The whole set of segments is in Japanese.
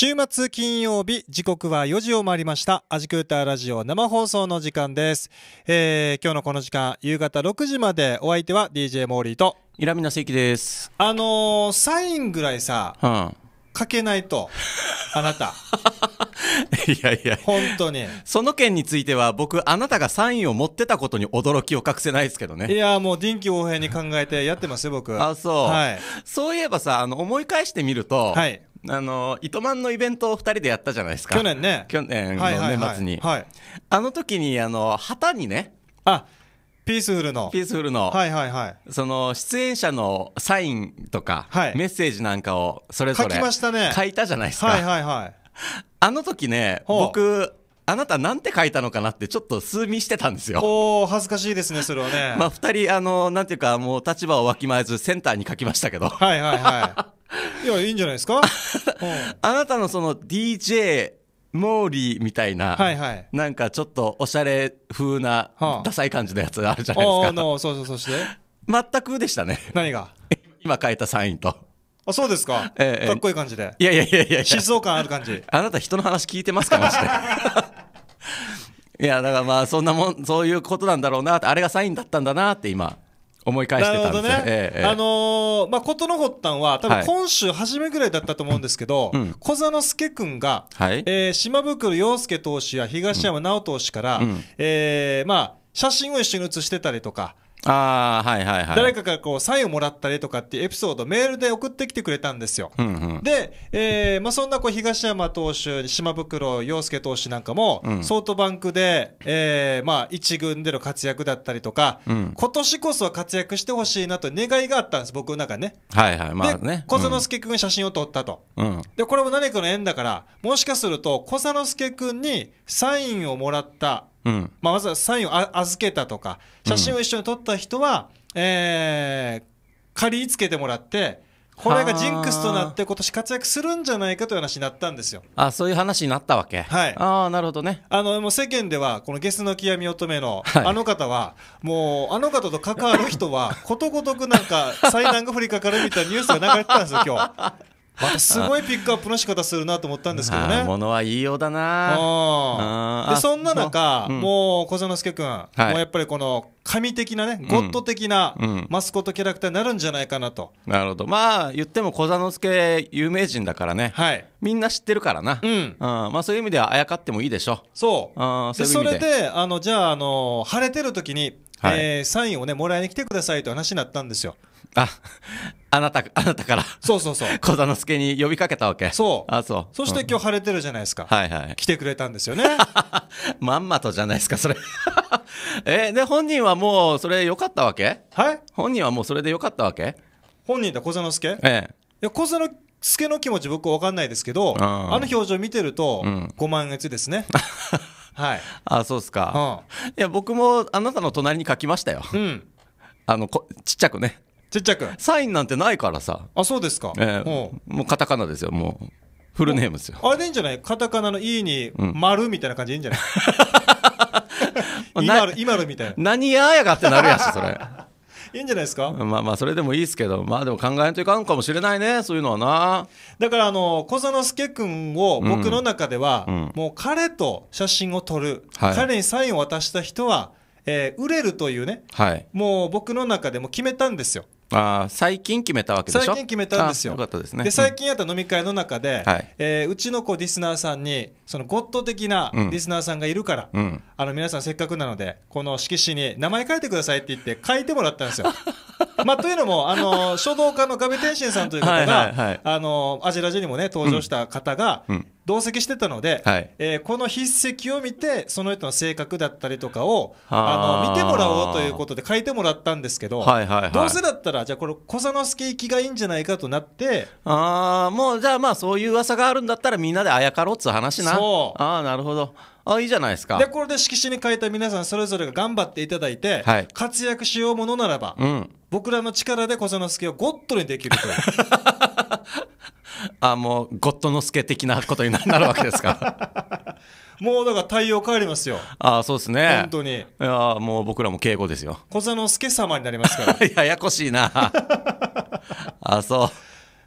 週末金曜日、時刻は4時を回りました。アジクーターラジオ生放送の時間です。えー、今日のこの時間、夕方6時までお相手は DJ モーリーと。イラミナセイキです。あのー、サインぐらいさ、うん書けないと、あなた。いやいや、本当に。その件については、僕、あなたがサインを持ってたことに驚きを隠せないですけどね。いや、もう臨機応変に考えてやってますよ、僕。あ、そう。はい。そういえばさ、あの、思い返してみると、はい。あの糸満のイベントを2人でやったじゃないですか去年ね去年の年末に、はい、あの時にあの旗にねあピースフルのピースフルのはいはいはいその出演者のサインとか、はい、メッセージなんかをそれぞれ書きましたね書いたじゃないですかはいはいはい あの時ね僕あなたなんて書いたのかなってちょっと数味してたんですよおお恥ずかしいですねそれはね まあ2人あのなんていうかもう立場をわきまえずセンターに書きましたけどはいはいはい いやいいんじゃないですか、あなたのその DJ モーリーみたいな、はいはい、なんかちょっとおしゃれ風な、はあ、ダサい感じのやつあるじゃないですかあそうそうそして全くでしたね何が 今書いたサインとあそうですか、ええ、かっこいい感じでいやいやいやいや疾走感ある感じあなた人の話聞いてますかマジでいやだからまあそんなもんそういうことなんだろうなってあれがサインだったんだなって今思い返してたんですね。ええ、あのー、まあ、との発端は、多分今週初めぐらいだったと思うんですけど、はい、小座之助君が、はい、えー、島袋洋介投手や東山直投手から、うん、えー、まあ、写真を一緒に写してたりとか、あはいはいはい、誰かがこうサインをもらったりとかっていうエピソードメールで送ってきてくれたんですよ。うんうん、で、えーまあ、そんなこう東山投手島袋洋介投手なんかも、うん、ソフトバンクで、えーまあ、1軍での活躍だったりとか、うん、今年こそは活躍してほしいなと願いがあったんです僕の中ね。はいはいまあね、小園助君写真を撮ったと、うん、でこれも何かの縁だからもしかすると小之助君にサインをもらったうん、まあ、まずサインを預けたとか写真を一緒に撮った人は、うん、えー、仮つけてもらってこれがジンクスとなって今年活躍するんじゃないかという話になったんですよ。あそういう話になったわけ。はい。ああ、なるほどね。あの、もう世間では、このゲスの極み乙女の、あの方は、はい、もう、あの方と関わる人は、ことごとくなんか、災難が降りかかるみたいなニュースが流れてたんですよ、今日。ますごいピックアップの仕方するなと思ったんですけどね。ものは言いようだな。でそんな中、うん、もう小園介君、はい、もうやっぱりこの神的なね、ゴッド的なマスコットキャラクターになるんじゃないかなと。うんなるほど。まあ言っても小園介有名人だからね。はい。みんな知ってるからな。うん。まあそういう意味ではあやかってもいいでしょ。そう。あそうそれであのじゃああの晴れてる時に、はい、えー、サインをねもらいに来てくださいと話になったんですよ。あ あなたあなたからそうそうそう小座之助に呼びかけたわけそうあそうそして今日晴れてるじゃないですか、はいはい来てくれたんですよね まんまとじゃないですかそれ えで本人はもうそれ良かったわけはい本人はもうそれで良かったわけ本人だ小座之助ええいや小座之助の気持ち僕分かんないですけどあの表情見てると、うん、ご満悦ですねはい、あそうですか、うん、いや僕もあなたの隣に書きましたよ、うん、あのこちっちゃくねちっちゃくサインなんてないからさあそうですか、えー、もうカタカナですよもうフルネームですよあれでいいんじゃないカタカナの「E」に「丸」みたいな感じでいいんじゃない、今る今るみたいな何ややがってなるやしそれ いいんじゃないですかまあまあそれでもいいですけどまあでも考えんといかんかもしれないねそういうのはなだからあの小園介助君を僕の中では、うん、もう彼と写真を撮る、はい、彼にサインを渡した人は、えー、売れるというね、はい、もう僕の中でも決めたんですよあ最近決めたわけでしょ最近決めたんですよ。よかったですね。で最近やった飲み会の中で、うんえー、うちの子リスナーさんにそのゴッド的なリスナーさんがいるから、うん、あの皆さんせっかくなのでこの色紙に名前書いてくださいって言って書いてもらったんですよ。まあ、というのもあの書道家の壁天心さんという方が、あのアジラジにもね登場した方が、うん、同席してたので、はい、えー、この筆跡を見てその人の性格だったりとかをあの見てもらおうということで書いてもらったんですけど、はいはいはい、どうせだったらじゃあこれ小佐之助行きがいいんじゃないかとなってああもうじゃあまあそういう噂があるんだったらみんなであやかろうっつう話なそうああなるほどあいいじゃないですかでこれで色紙に書いた皆さんそれぞれが頑張っていただいて、はい、活躍しようものならば、うん、僕らの力で小佐之助をゴットにできると。あもうゴッドの助的なことになるわけですか もうだから対応変わりますよあそうですね本当にいやもう僕らも敬語ですよ小座の助様になりますから ややこしいなあそう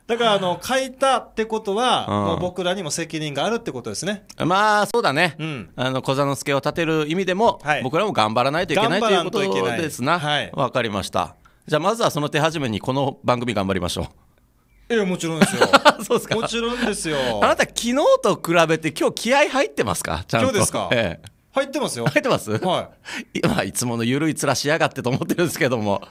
だからあの書いたってことは、うん、もう僕らにも責任があるってことですねまあそうだね、うん、あの小座之助を立てる意味でも、はい、僕らも頑張らないといけないということですなわ、はい、かりましたじゃあまずはその手始めにこの番組頑張りましょういやもちろんですよ そうですかもちろんですよあなた昨日と比べて今日気合入ってますかちゃんと今日ですか、ええ、入ってますよ入ってますはい 今いつもの緩い面しやがってと思ってるんですけども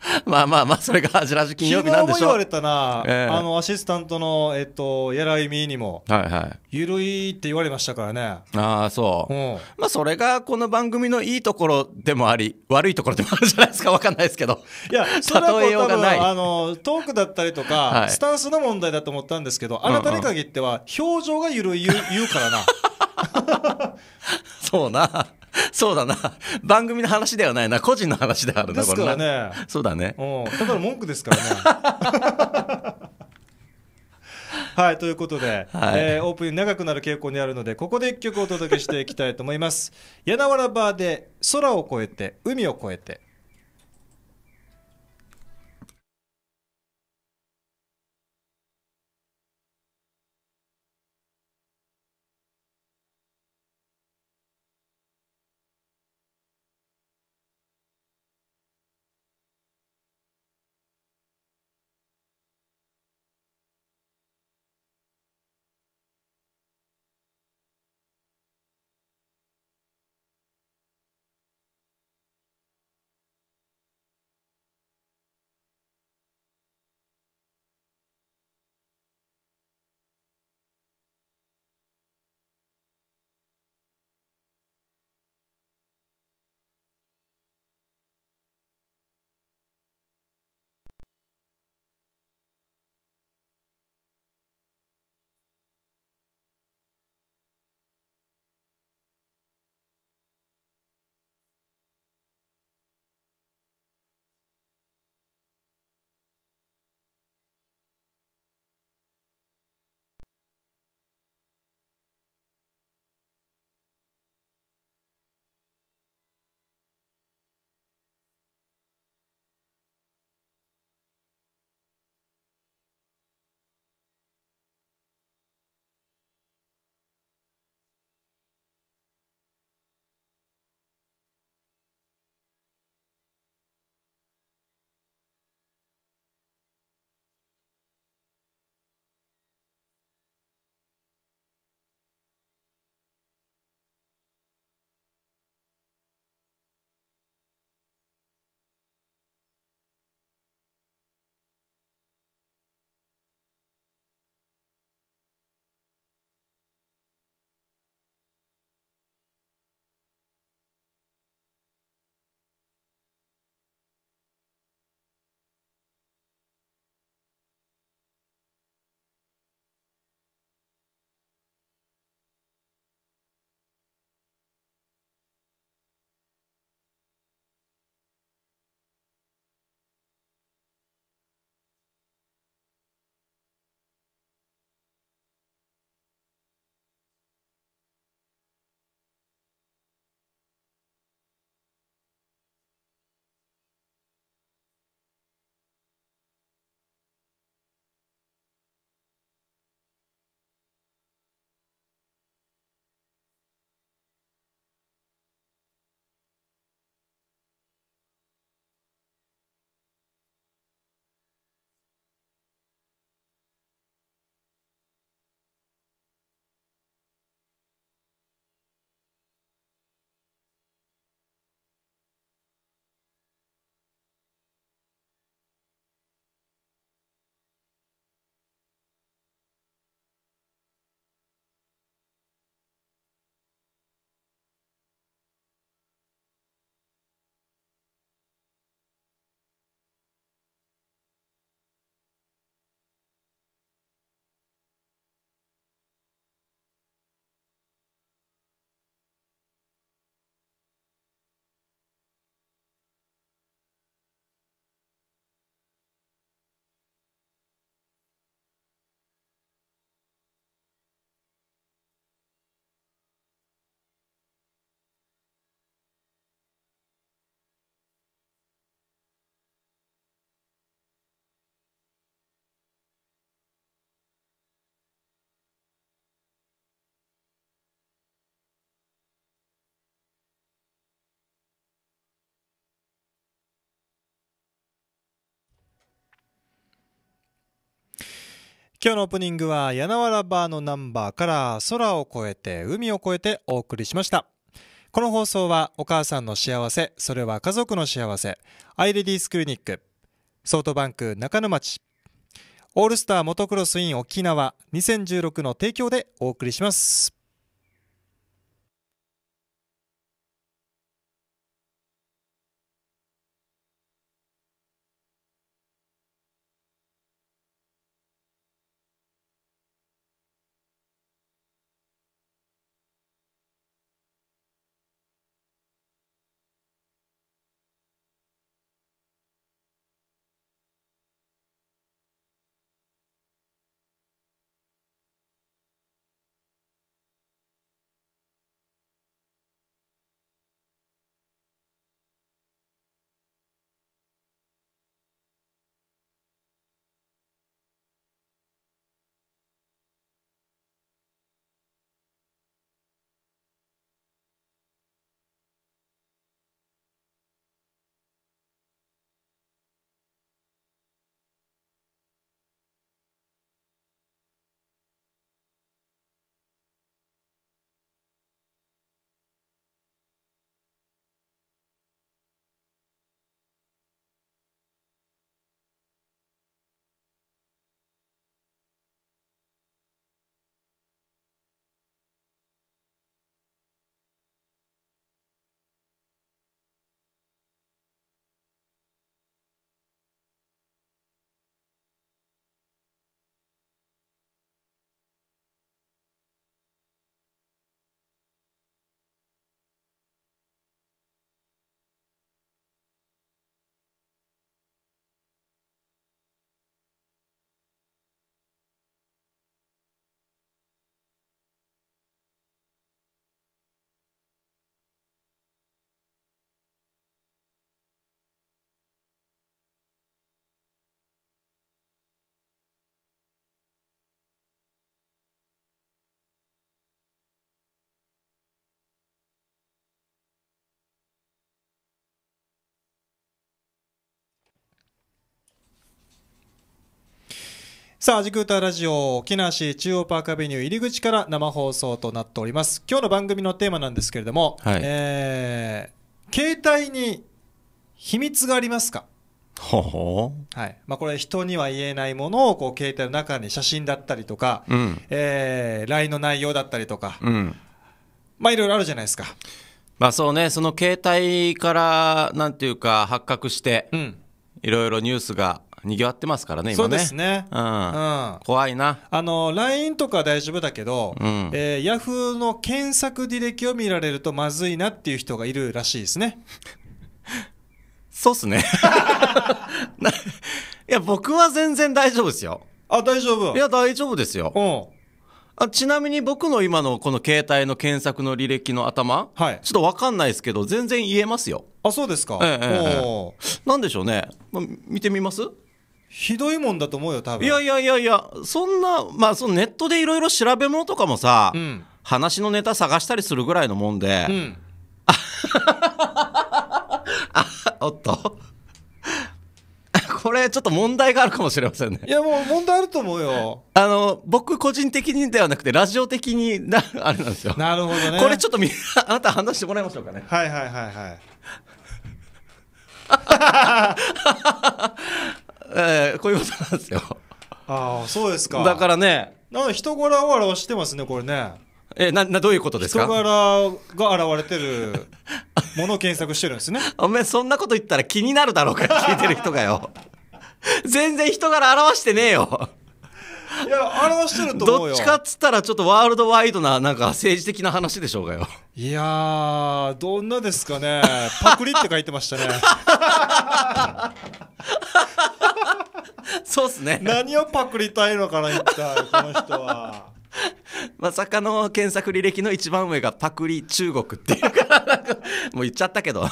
まあまあまあ、それがジラジ金曜日なんでしょう。昨日も言われたな、えー、あの、アシスタントの、えっと、いみにも、はいはい。ゆるいって言われましたからね。ああ、そう。うん、まあ、それがこの番組のいいところでもあり、悪いところでもあるじゃないですか、わかんないですけど。いや、それは例えようがない。あの、トークだったりとか、はい、スタンスの問題だと思ったんですけど、あなたに限っては、表情がゆるい言うからな。そうな。そうだな番組の話ではないな個人の話であるなですからねそうだねだから文句ですからね はいということで、はい、えー、オープニング長くなる傾向にあるのでここで1曲お届けしていきたいと思います柳原バーで「空を越えて海を越えて」今日のオープニングは、柳原バーのナンバーから空を越えて海を越えてお送りしました。この放送は、お母さんの幸せ、それは家族の幸せ、アイレディースクリニック、ソートバンク中野町、オールスターモトクロスイン沖縄2016の提供でお送りします。さあ、アジクータラジオ、木梨中央パークアベニュー入り口から生放送となっております。今日の番組のテーマなんですけれども、はい、えー、携帯に秘密がありますかほほはいまあ、これ人には言えないものをこう携帯の中に写真だったりとか、うん、えー、LINE の内容だったりとか、うん、まあいろいろあるじゃないですか。まあそうね、その携帯からなんていうか発覚して、うん、いろいろニュースが賑わってますからね今ねそうですね、うんうん、怖いなあの LINE とか大丈夫だけど、うん、えー、Yahoo の検索履歴を見られるとまずいなっていう人がいるらしいですね そうっすね いや僕は全然大丈夫ですよあ大丈夫いや大丈夫ですようんあちなみに僕の今のこの携帯の検索の履歴の頭、はい、ちょっと分かんないですけど全然言えますよあそうですか、ええええ、なんでしょうね、まあ、見てみますひどいもんだと思うよ多分いやいやいやいやそんなまあそのネットでいろいろ調べ物とかもさ、うん、話のネタ探したりするぐらいのもんで、うん、あ おっとこれちょっと問題があるかもしれませんねいやもう問題あると思うよあの僕個人的にではなくてラジオ的になあれなんですよなるほどねこれちょっとみんなあなた話してもらいましょうかねはいはいはいはい えー、こういうことなんですよ。ああ、そうですか。だからね。なんか人柄を表してますね、これね。え、な、な、どういうことですか人柄が現れてるものを検索してるんですね。お前そんなこと言ったら気になるだろうから聞いてる人がよ。全然人柄表してねえよ。いや表してると思うよどっちかっつったらちょっとワールドワイドななんか政治的な話でしょうがよいやーどんなですかねパクリって書いてましたねそうっすね何をパクりたいのかな一体この人はまさかの検索履歴の一番上がパクリ中国っていうかもう言っちゃったけど い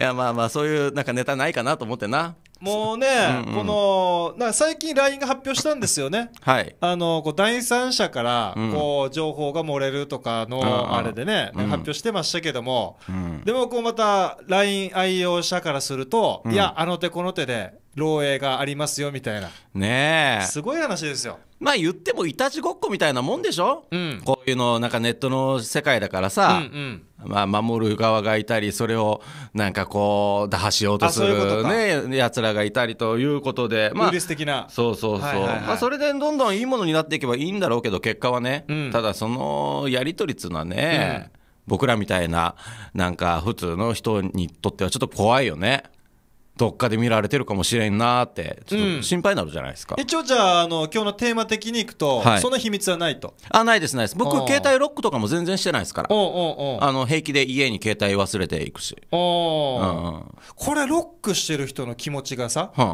やまあまあそういうなんかネタないかなと思ってなもうね、うんうん、このな最近 LINE が発表したんですよね、はい、あのこう第三者からこう、情報が漏れるとかのあれでね、うん、発表してましたけども、うん、でもこうまた LINE 愛用者からすると、いやあの手この手で漏洩がありますよみたいなねすごい話ですよまあ言ってもいたちごっこみたいなもんでしょ、うん、こういうのなんかネットの世界だからさ、うんうん、まあ、守る側がいたりそれをなんかこう打破しようとするねやつらがいたりということで、まあ、ウイルス的なそうそうそう、はいはいはい、まあ、それでどんどんいいものになっていけばいいんだろうけど結果はね、うん、ただそのやり取りっつうのはね、僕らみたいななんか普通の人にとってはちょっと怖いよね。どっかで見られてるかもしれんなってちょっと心配になるじゃないですか、うん、一応じゃああの今日のテーマ的にいくと、はい、その秘密はないとあないですないです僕携帯ロックとかも全然してないですからうううあの平気で家に携帯忘れていくし、うん、うん、これロックしてる人の気持ちがさ、うん、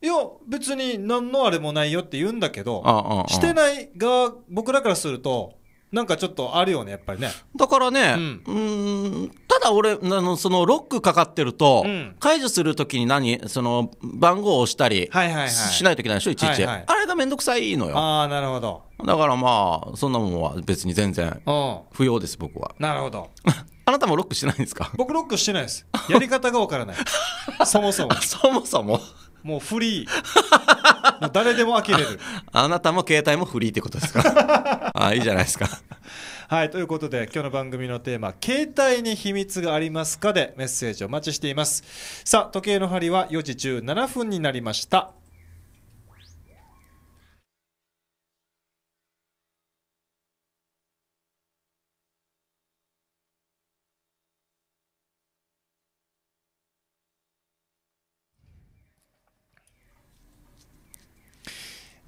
いや別に何のあれもないよって言うんだけどしてないが僕らからするとなんかちょっとあるよねやっぱりねだからねうんただ俺あのそのロックかかってると、うん、解除するときに何その番号を押したりしないといけないでしょ、いちいち、はいはい、あれが面倒くさいのよああなるほどだからまあそんなもんは別に全然不要です僕はなるほど あなたもロックしてないんですか僕ロックしてないですやり方がわからない そもそもそもそももうフリーもう誰でも呆れるあなたも携帯もフリーってことですか あいいじゃないですかはいということで今日の番組のテーマ「携帯に秘密がありますか?」でメッセージをお待ちしていますさあ時計の針は4時17分になりました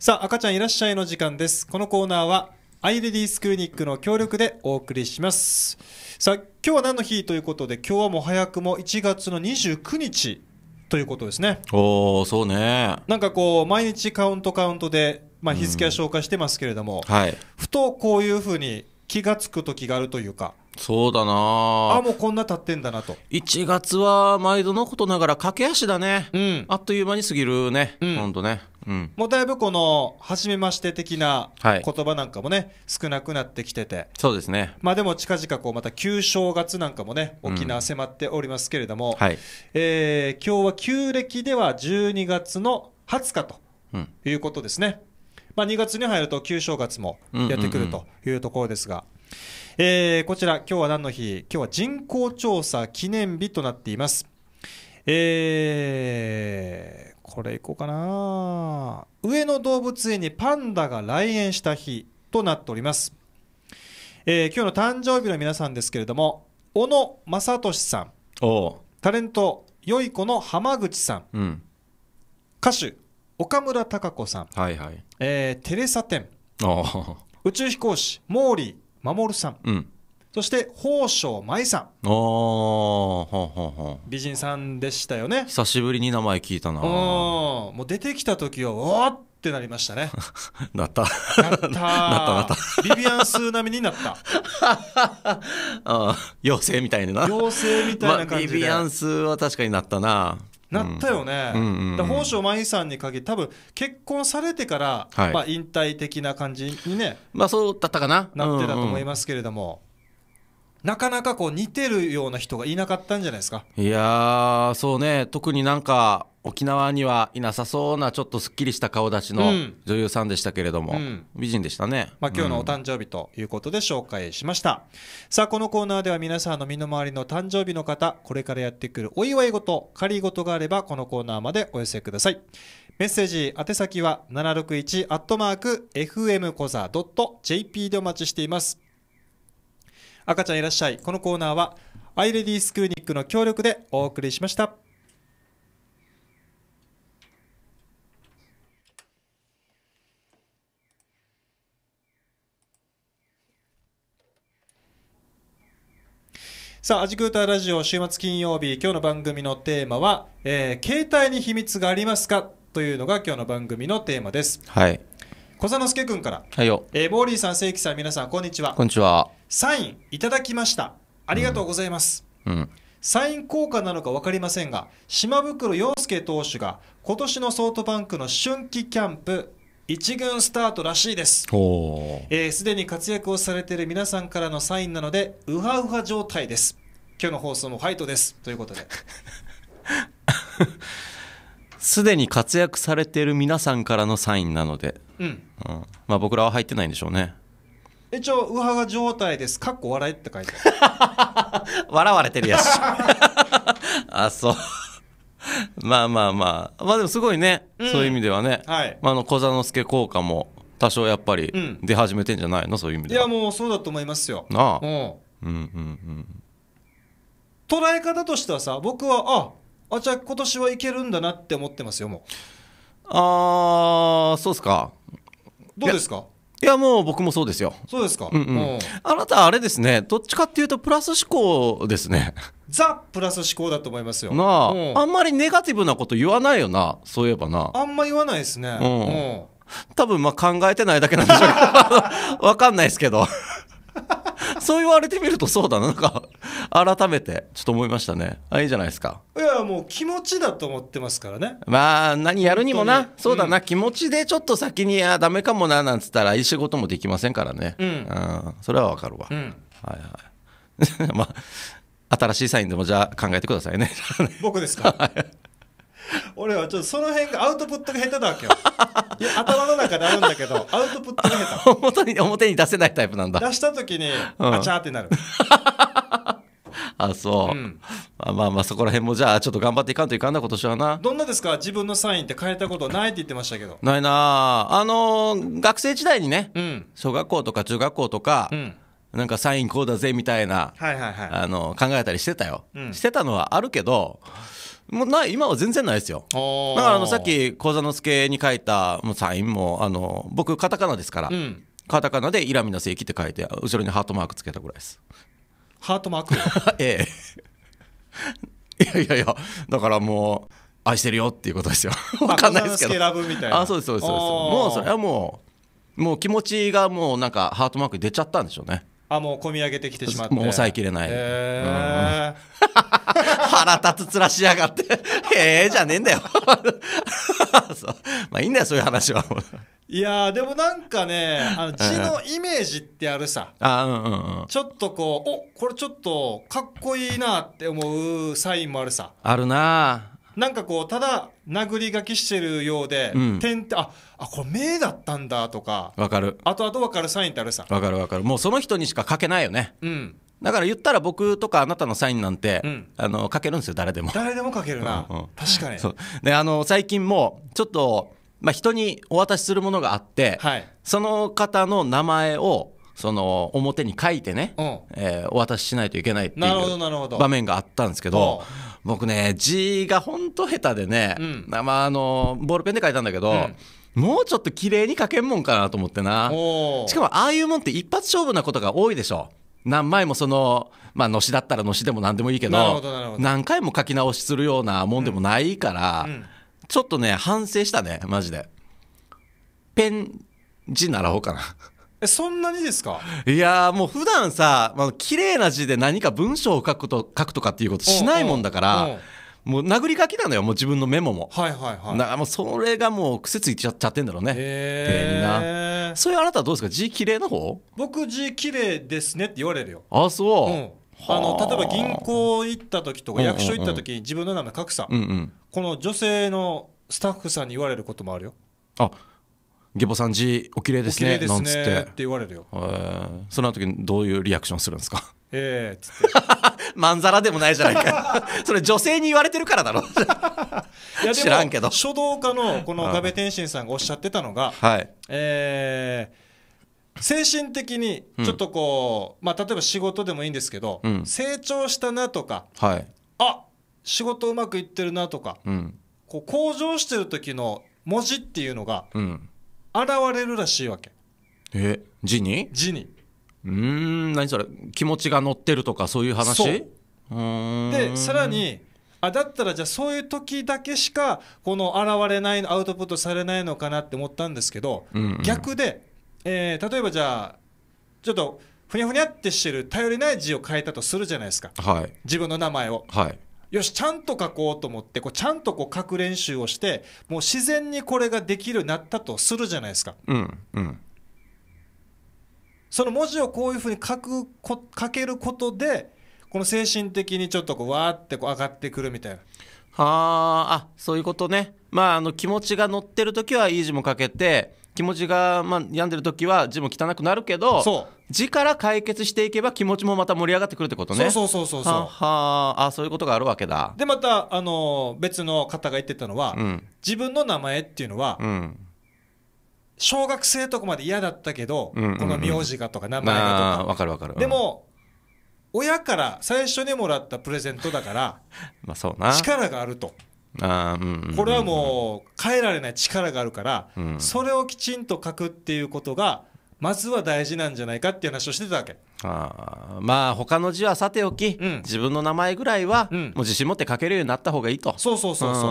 さあ、赤ちゃんいらっしゃいの時間です。このコーナーは、アイレディースクリニックの協力でお送りします。さあ、今日は何の日ということで、今日はもう早くも1月の29日ということですね。おー、そうね。なんかこう、毎日カウントカウントで、まあ、日付は紹介してますけれども、はい、ふとこういうふうに気が付く時があるというか。そうだなあもうこんな経ってんだなと1月は毎度のことながら駆け足だね、うん、あっという間に過ぎるね、うん、ほんとねうん、もうだいぶこの初めまして的な言葉なんかもね、はい、少なくなってきててそうですねまあでも近々こうまた旧正月なんかもね沖縄迫っておりますけれども、うんはい、えー、今日は旧暦では12月の20日ということですね、うん、まあ、2月に入ると旧正月もやってくるというところですが。うんうんうんえー、こちら、今日は何の日今日は人口調査記念日となっています。えーこれいこうかな上野動物園にパンダが来園した日となっております、えー、今日の誕生日の皆さんですけれども小野正俊さんタレントよい子の浜口さん、うん、歌手岡村孝子さん、はいはいえー、テレサテン宇宙飛行士毛利守さん、うん、そして宝生舞さんはは美人さんでしたよね久しぶりに名前聞いたなもう出てきた時はおあってなりましたね なったなったなったビビアンス並みになった あ妖精みたいな妖精みたいな感じで、ま、ビビアンスは確かになったななったよね、だ宝生舞さんに限り多分結婚されてから、はい、まあ、引退的な感じにねまあそうだったかななってたと思いますけれども、うんうんなかなかこう似てるような人がいなかったんじゃないですかいやそうね特になんか沖縄にはいなさそうなちょっとすっきりした顔立ちの女優さんでしたけれども、うん、美人でしたね、まあ、今日のお誕生日ということで紹介しました、うん、さあこのコーナーでは皆さんの身の回りの誕生日の方これからやってくるお祝い事仮事があればこのコーナーまでお寄せくださいメッセージ宛先は761アットマーク FM コザ .jp でお待ちしています赤ちゃんいらっしゃいこのコーナーはアイレディースクーニックの協力でお送りしましたさあ、アジクーターラジオ週末金曜日、今日の番組のテーマは、えー、携帯に秘密がありますかというのが今日の番組のテーマです。はい。小佐之助君から、はいよえー、ボーリーさん、正規さん、皆さん、こんにちは。こんにちは。サインいただきました。ありがとうございます。うん、うんサイン効果なのか分かりませんが、島袋洋介投手が今年のソートバンクの春季キャンプ、一軍スタートらしいです。す、えー、で、に活躍をされている皆さんからのサインなので、ウハウハ状態です。今日の放送もファイトです。ということで。すでに活躍されている皆さんからのサインなので、うん、うん、まあ僕らは入ってないんでしょうね一応ウハが状態ですかっこ笑いって書いてある 笑われてるやつ あそうまあまあまあまあでもすごいね、うん、そういう意味ではね、はい、まあ、あの小座之助効果も多少やっぱり出始めてんじゃないの、そういう意味ではいやもうそうだと思いますよなあうんうんうん捉え方としてはさ僕はああじゃあ今年はいけるんだなって思ってますよもうああそうっすかどうですかいやもう僕もそうですよ。そうですか。うんうん、あなたあれですね。どっちかっていうとプラス思考ですね。ザプラス思考だと思いますよ。なあ、ん、あんまりネガティブなこと言わないよな。そういえばな。あんま言わないですね。うん。多分まあ考えてないだけなんでしょうけど、わかんないですけど。そう言われてみるとそうだななんか 改めてちょっと思いましたねあいいじゃないですかいやもう気持ちだと思ってますからねまあ何やるにもなそうだな、うん、気持ちでちょっと先にあダメかもななんつったらいい仕事もできませんからねうん、それはわかるわ、うん、はいはい まあ新しいサインでもじゃあ考えてくださいね僕ですか 俺はちょっとその辺がアウトプットが下手だわけよ いや頭の中であるんだけどアウトプットが下表に表に出せないタイプなんだ出した時に、うんあちゃーってなる、あそう、うんあまあまあそこら辺もじゃあちょっと頑張っていかんといかんな今年はなどんなですか自分のサインって変えたことないって言ってましたけどないなああのー学生時代にねうん小学校とか中学校とかう、んなんかサインこうだぜみたいな、はいはいはいあの考えたりしてたよ、うんしてたのはあるけどもうない今は全然ないですよだからあのさっき幸之助に書いたサインもあの僕カタカナですから、うん、カタカナで「イラミの世紀」って書いて後ろにハートマークつけたぐらいですハートマーク ええいやいやいやだからもう愛してるよっていうことですよわかんないですけどあそうですそうですそうですもうそれはもうもう気持ちがもうなんかハートマーク出ちゃったんでしょうねあもう込み上げてきてしまってもう抑えきれない、えうん 腹立つつらしやがって へえじゃねえんだよ まあいいんだよそういう話はいやでもなんかねあの字のイメージってあるさ、あうんうんうん、ちょっとこうおこれちょっとかっこいいなって思うサインもあるさあるななんかこうただ殴り書きしてるようで、うん、点ってああこれ目だったんだとかわかるあとあと分かるサインってあるさわかるわかるもうその人にしか書けないよねうんだから言ったら僕とかあなたのサインなんて、うん、あの書けるんですよ誰でも誰でも書けるな、うんうん、確かにそうであの最近もちょっと、まあ、人にお渡しするものがあって、はい、その方の名前をその表に書いてね、うん、えー、お渡ししないといけないっていう場面があったんですけど僕ね字が本当下手でね、うん、まあ、あのボールペンで書いたんだけど、うんもうちょっと綺麗に書けんもんかなと思ってなしかもああいうもんって一発勝負なことが多いでしょ何枚もその、まあ、のしだったらのしでも何でもいいけど何回も書き直しするようなもんでもないから、うんうん、ちょっとね反省したねマジでペン字習おうかなえそんなにですかいやもう普段さ、まあ、綺麗な字で何か文章を書くと書くとかっていうことしないもんだから、もう殴り書きなのよもう自分のメモも、はいはいはい、だからもうそれがもう癖ついちゃってんだろうねへえなそういうあなたはどうですか字綺麗な方僕字綺麗ですねって言われるよあそう、うんあの例えば銀行行った時とか役所行った時に自分の名前書くさ、うんうん、この女性のスタッフさんに言われることもあるよあ下坊さん字お綺麗ですねお綺麗ですねって言われるよその時どういうリアクションするんですかええつって まんざらでもないじゃないか それ女性に言われてるからだろいや知らんけど書道家のこの岡部天心さんがおっしゃってたのが、はいえー、精神的にちょっとこう、うん、まあ、例えば仕事でもいいんですけど、うん、成長したなとか、はい、あ仕事うまくいってるなとか、うん、こう向上してる時の文字っていうのが現れるらしいわけ。え字に字にうん何それ気持ちが乗ってるとかそういう話でさらにあだったらじゃあそういう時だけしかこの現れないアウトプットされないのかなって思ったんですけど、うんうん、逆で、えー、例えばじゃあちょっとふにゃふにゃってしてる頼りない字を変えたとするじゃないですか、はい、自分の名前を、はい、よしちゃんと書こうと思ってこうちゃんとこう書く練習をしてもう自然にこれができるようになったとするじゃないですか、うんうん、その文字をこういうふうに書く書けることでこの精神的にちょっとこうわーってこう上がってくるみたいな。はあそういうことね。まああの気持ちが乗ってる時はいい字も書けて気持ちが、まあ、病んでる時は字も汚くなるけど字から解決していけば気持ちもまた盛り上がってくるってことねそうそうそうそうはああそういうことがあるわけだでまたあの別の方が言ってたのは、うん、自分の名前っていうのは、うん、小学生とかまで嫌だったけど、うんうんうん、この名字がとか名前がとか。わかるわかる。でも、親から最初にもらったプレゼントだから、まあそうな。力があると。あうん、うん、これはもう変えられない力があるから、うん、それをきちんと書くっていうことがまずは大事なんじゃないかっていう話をしてたわけあまあ他の字はさておき、うん自分の名前ぐらいは、うんもう自信持って書けるようになった方がいいとそうそうそうそう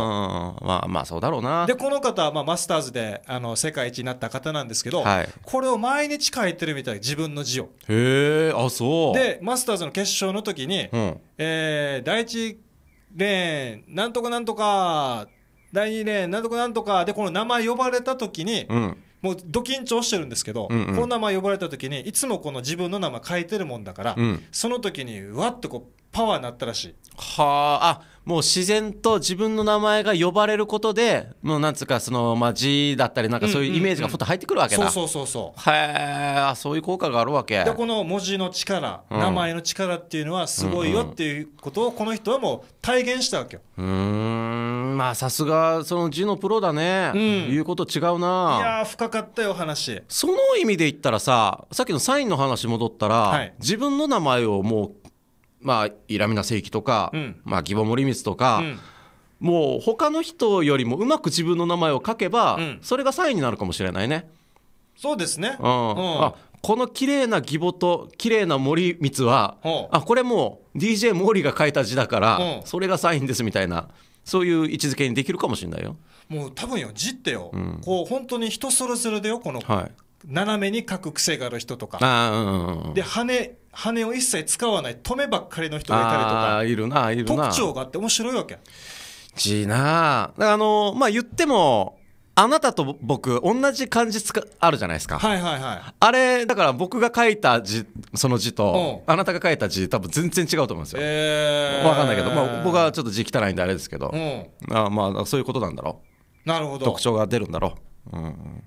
まあまあそうだろうなでこの方はまあマスターズであの世界一になった方なんですけど、はいこれを毎日書いてるみたい自分の字をへえあそう、でマスターズの決勝の時に、うん、えー第1レーンなんとかなんとか第2レーンなんとかなんとかでこの名前呼ばれた時に、うんもうど緊張してるんですけど、うんうん、この名前呼ばれた時にいつもこの自分の名前書いてるもんだから、うん、その時にわっとこうパワーなったらしいはあもう自然と自分の名前が呼ばれることでもうなんつうかその、まあ、字だったりなんかそういうイメージがふっと入ってくるわけだ、そうそうそうそうへえそういう効果があるわけでこの文字の力、うん、名前の力っていうのはすごいよっていうことをこの人はもう体現したわけようんまあさすがその字のプロだね、うん、いうこと違うないや深かったよ話その意味で言ったらささっきのサインの話戻ったら、はい、自分の名前をもうまあイラミナ世紀とか、うん、まあ義母森光とか、うん、もう他の人よりもうまく自分の名前を書けば、うん、それがサインになるかもしれないね。そうですね、うんあこの綺麗な義母と綺麗な森光は、あこれもう DJ 毛利が書いた字だから、それがサインですみたいなそういう位置づけにできるかもしれないよ。もう多分よ字ってよ、こう本当に人それぞれでよこの、はい、斜めに書く癖がある人とか、あうんうんうん、で羽羽を一切使わない止めばっかりの人がいたりとかいるないるな特徴があって面白いわけじいなあのまあ言ってもあなたと僕同じ漢字つかあるじゃないですか、はいはいはい、あれだから僕が書いた字その字とあなたが書いた字多分全然違うと思うんですよ、えー、分かんないけど、まあ、僕はちょっと字汚いんであれですけど、あまあそういうことなんだろうなるほど特徴が出るんだろう、うん、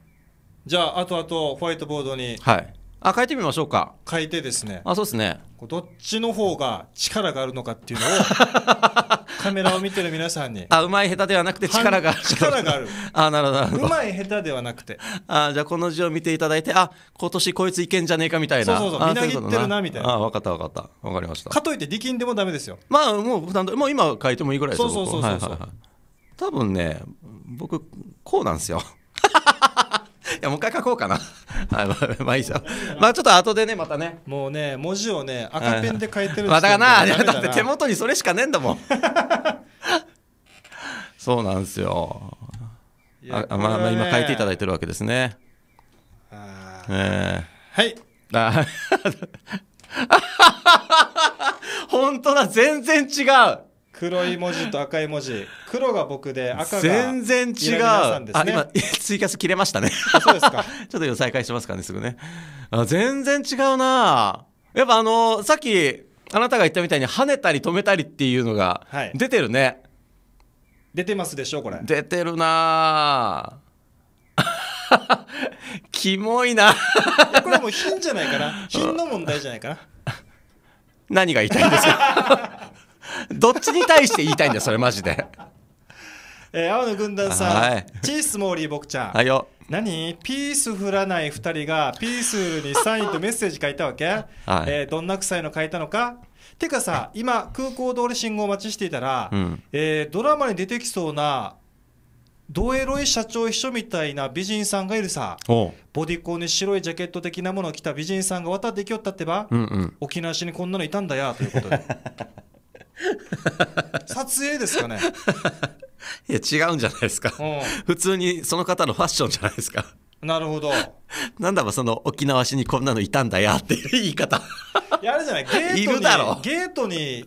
じゃああとあとホワイトボードに、はい、あ変えてみましょうか変えてですねあそうですねどっちの方が力があるのかっていうのを カメラを見てる皆さんにあうまい下手ではなくて力がある 力がある あなるほどうまい下手ではなくてあじゃあこの字を見ていただいてあ今年こいついけんじゃねえかみたいなそうそうそうみなぎってるなみたいなあ分かった分かった分かりましたかといって力んでもダメですよまあもうもう今変えてもいいぐらいですそうそうそうそう、はいはいはい、多分ね僕こうなんですよいやもう一回書こうかな まあいいじゃん。まあちょっと後でねまたねもうね文字をね赤ペンで書いてるんまだかなだって手元にそれしかねえんだもん そうなんですよあ、まあ、まあ今書いていただいてるわけですねあ、えー、はい 本当だ全然違う黒い文字と赤い文字黒が僕で赤が全然違うあ今 ツイキス切れましたねそうですか ちょっと再開しますかねすぐねあ全然違うなやっぱあのー、さっきあなたが言ったみたいに跳ねたり止めたりっていうのが出てるね、はい、出てますでしょこれ出てるな キモいなこれもう品じゃないかな品の問題じゃないかな何が言いたいんですか どっちに対して言いたいんだよ、それマジで。えー、青の軍団さん、はいチースモーリー僕ちゃん、はいよ。何ピース振らない2人がピースにサインとメッセージ書いたわけ、えーどんな臭いの書いたのかてかさ今空港通り信号待ちしていたら、うんえードラマに出てきそうなドエロい社長秘書みたいな美人さんがいるさボディコンに白いジャケット的なものを着た美人さんが渡ってきよったってば、うんうん。沖縄市にこんなのいたんだよということで 撮影ですかね いや違うんじゃないですか、うん、普通にその方のファッションじゃないですかなるほど なんだばその沖縄市にこんなのいたんだやっていう言い方やあじゃないゲートにいるだろゲートに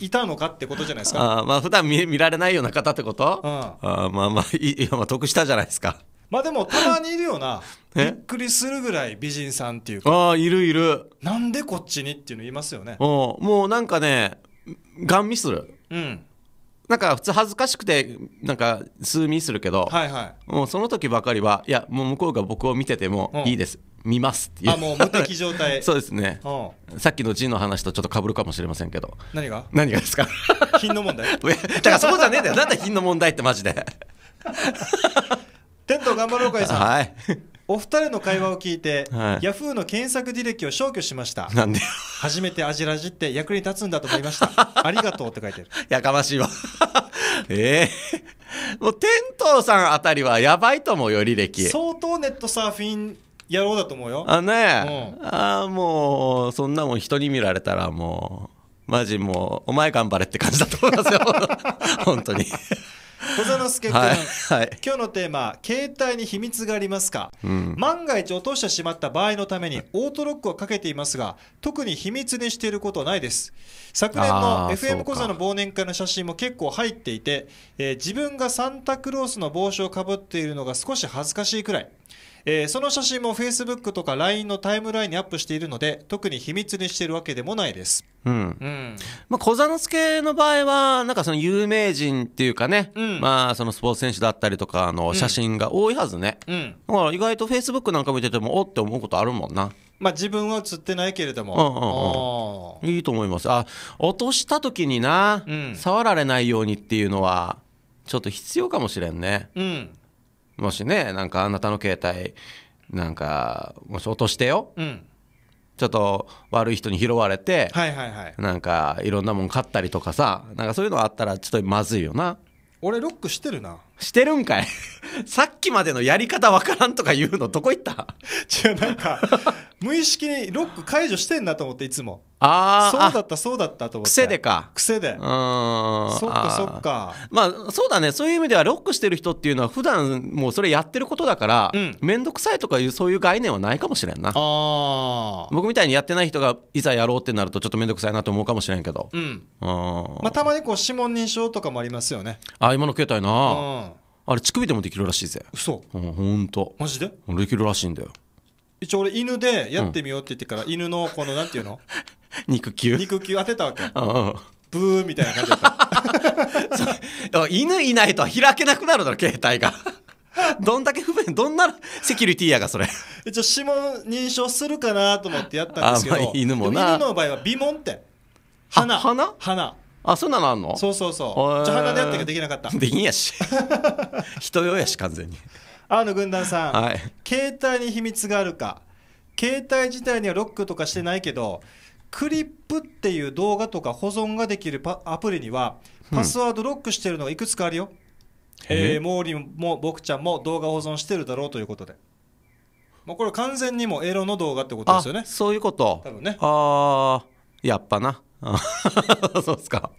いたのかってことじゃないですかあまあ普段見見られないような方ってこと、うん、あまあまあいいまあ得したじゃないですかまあでもたまにいるよなびっくりするぐらい美人さんっていうかああいるいるなんでこっちにっていうの言いますよねもうなんかねガン見するうんなんか普通恥ずかしくてなんか数ミするけど、はいはい、もうその時ばかりはいやもう向こうが僕を見ててもいいです、うん、見ますっていうあもう無敵状態 そうですね、うん、さっきの陣の話とちょっとかぶるかもしれませんけど何が何がですか品の問題 だからそこじゃねえんだよなんだ品の問題ってマジでテント頑張ろうかいさんはいお二人の会話を聞いて、はい、ヤフーの検索履歴を消去しましたなんで初めてあじらじって役に立つんだと思いました ありがとうって書いてるやかましいわ ええー、もう天童さんあたりはやばいと思うよ履歴相当ネットサーフィンやろうだと思うよあねえ、うん、ああもうそんなもん人に見られたらもうマジもうお前頑張れって感じだと思いますよ 本当に小園助君、はいはい、今日のテーマ携帯に秘密がありますか、うん、万が一落としてしまった場合のためにオートロックをかけていますが特に秘密にしていることはないです昨年の FM 小座の忘年会の写真も結構入っていて、えー、自分がサンタクロースの帽子をかぶっているのが少し恥ずかしいくらいえー、その写真も Facebook とか LINE のタイムラインにアップしているので特に秘密にしているわけでもないです。うん、うん、まあ、小座之助の場合はなんかその有名人っていうかね、うん、まあ、そのスポーツ選手だったりとかの写真が多いはずね、うん、だから意外と Facebook なんか見ててもおって思うことあるもんな。まあ、自分は映ってないけれども、うんうんうん、いいと思いますあ落とした時にな、触られないようにっていうのはちょっと必要かもしれんね。うんもしねなんかあなたの携帯なんかもし落としてよ、うん、ちょっと悪い人に拾われて、はいはいはい、なんかいろんなもん買ったりとかさなんかそういうのあったらちょっとまずいよな俺ロックしてるなしてるんかい さっきまでのやり方わからんとか言うのどこ行った違うなんか 無意識にロック解除してんなと思っていつもああそうだったそうだったと思って癖でか癖でうんそっかそっかまあそうだねそういう意味ではロックしてる人っていうのは普段もうそれやってることだから面倒、ん、くさいとかいうそういう概念はないかもしれんなああ。僕みたいにやってない人がいざやろうってなるとちょっと面倒くさいなと思うかもしれんけどうんまあたまにこう指紋認証とかもありますよねああ今の携帯な、うん、あれ乳首でもできるらしいぜ嘘うんほんとマジでできるらしいんだよ一応俺犬でやってみようって言ってから、犬のこのなんていうの 肉球肉球当てたわけうんブーみたいな感じだった 犬いないと開けなくなるだろ携帯が どんだけ不便どんなセキュリティやがそれ一応指紋認証するかなと思ってやったんですけどあまあ犬もな犬の場合は鼻紋って鼻は鼻鼻あそんなのあんのそうそうそう鼻でやったけどできなかった できんやし人用やし完全に青の軍団さん、はい、携帯に秘密があるか携帯自体にはロックとかしてないけどクリップっていう動画とか保存ができるアプリにはパスワードロックしてるのがいくつかあるよ、うん、えー、モーリーも僕ちゃんも動画保存してるだろうということでもうこれ完全にもエロの動画ってことですよねそういうこと多分ねああやっぱな そうっすか。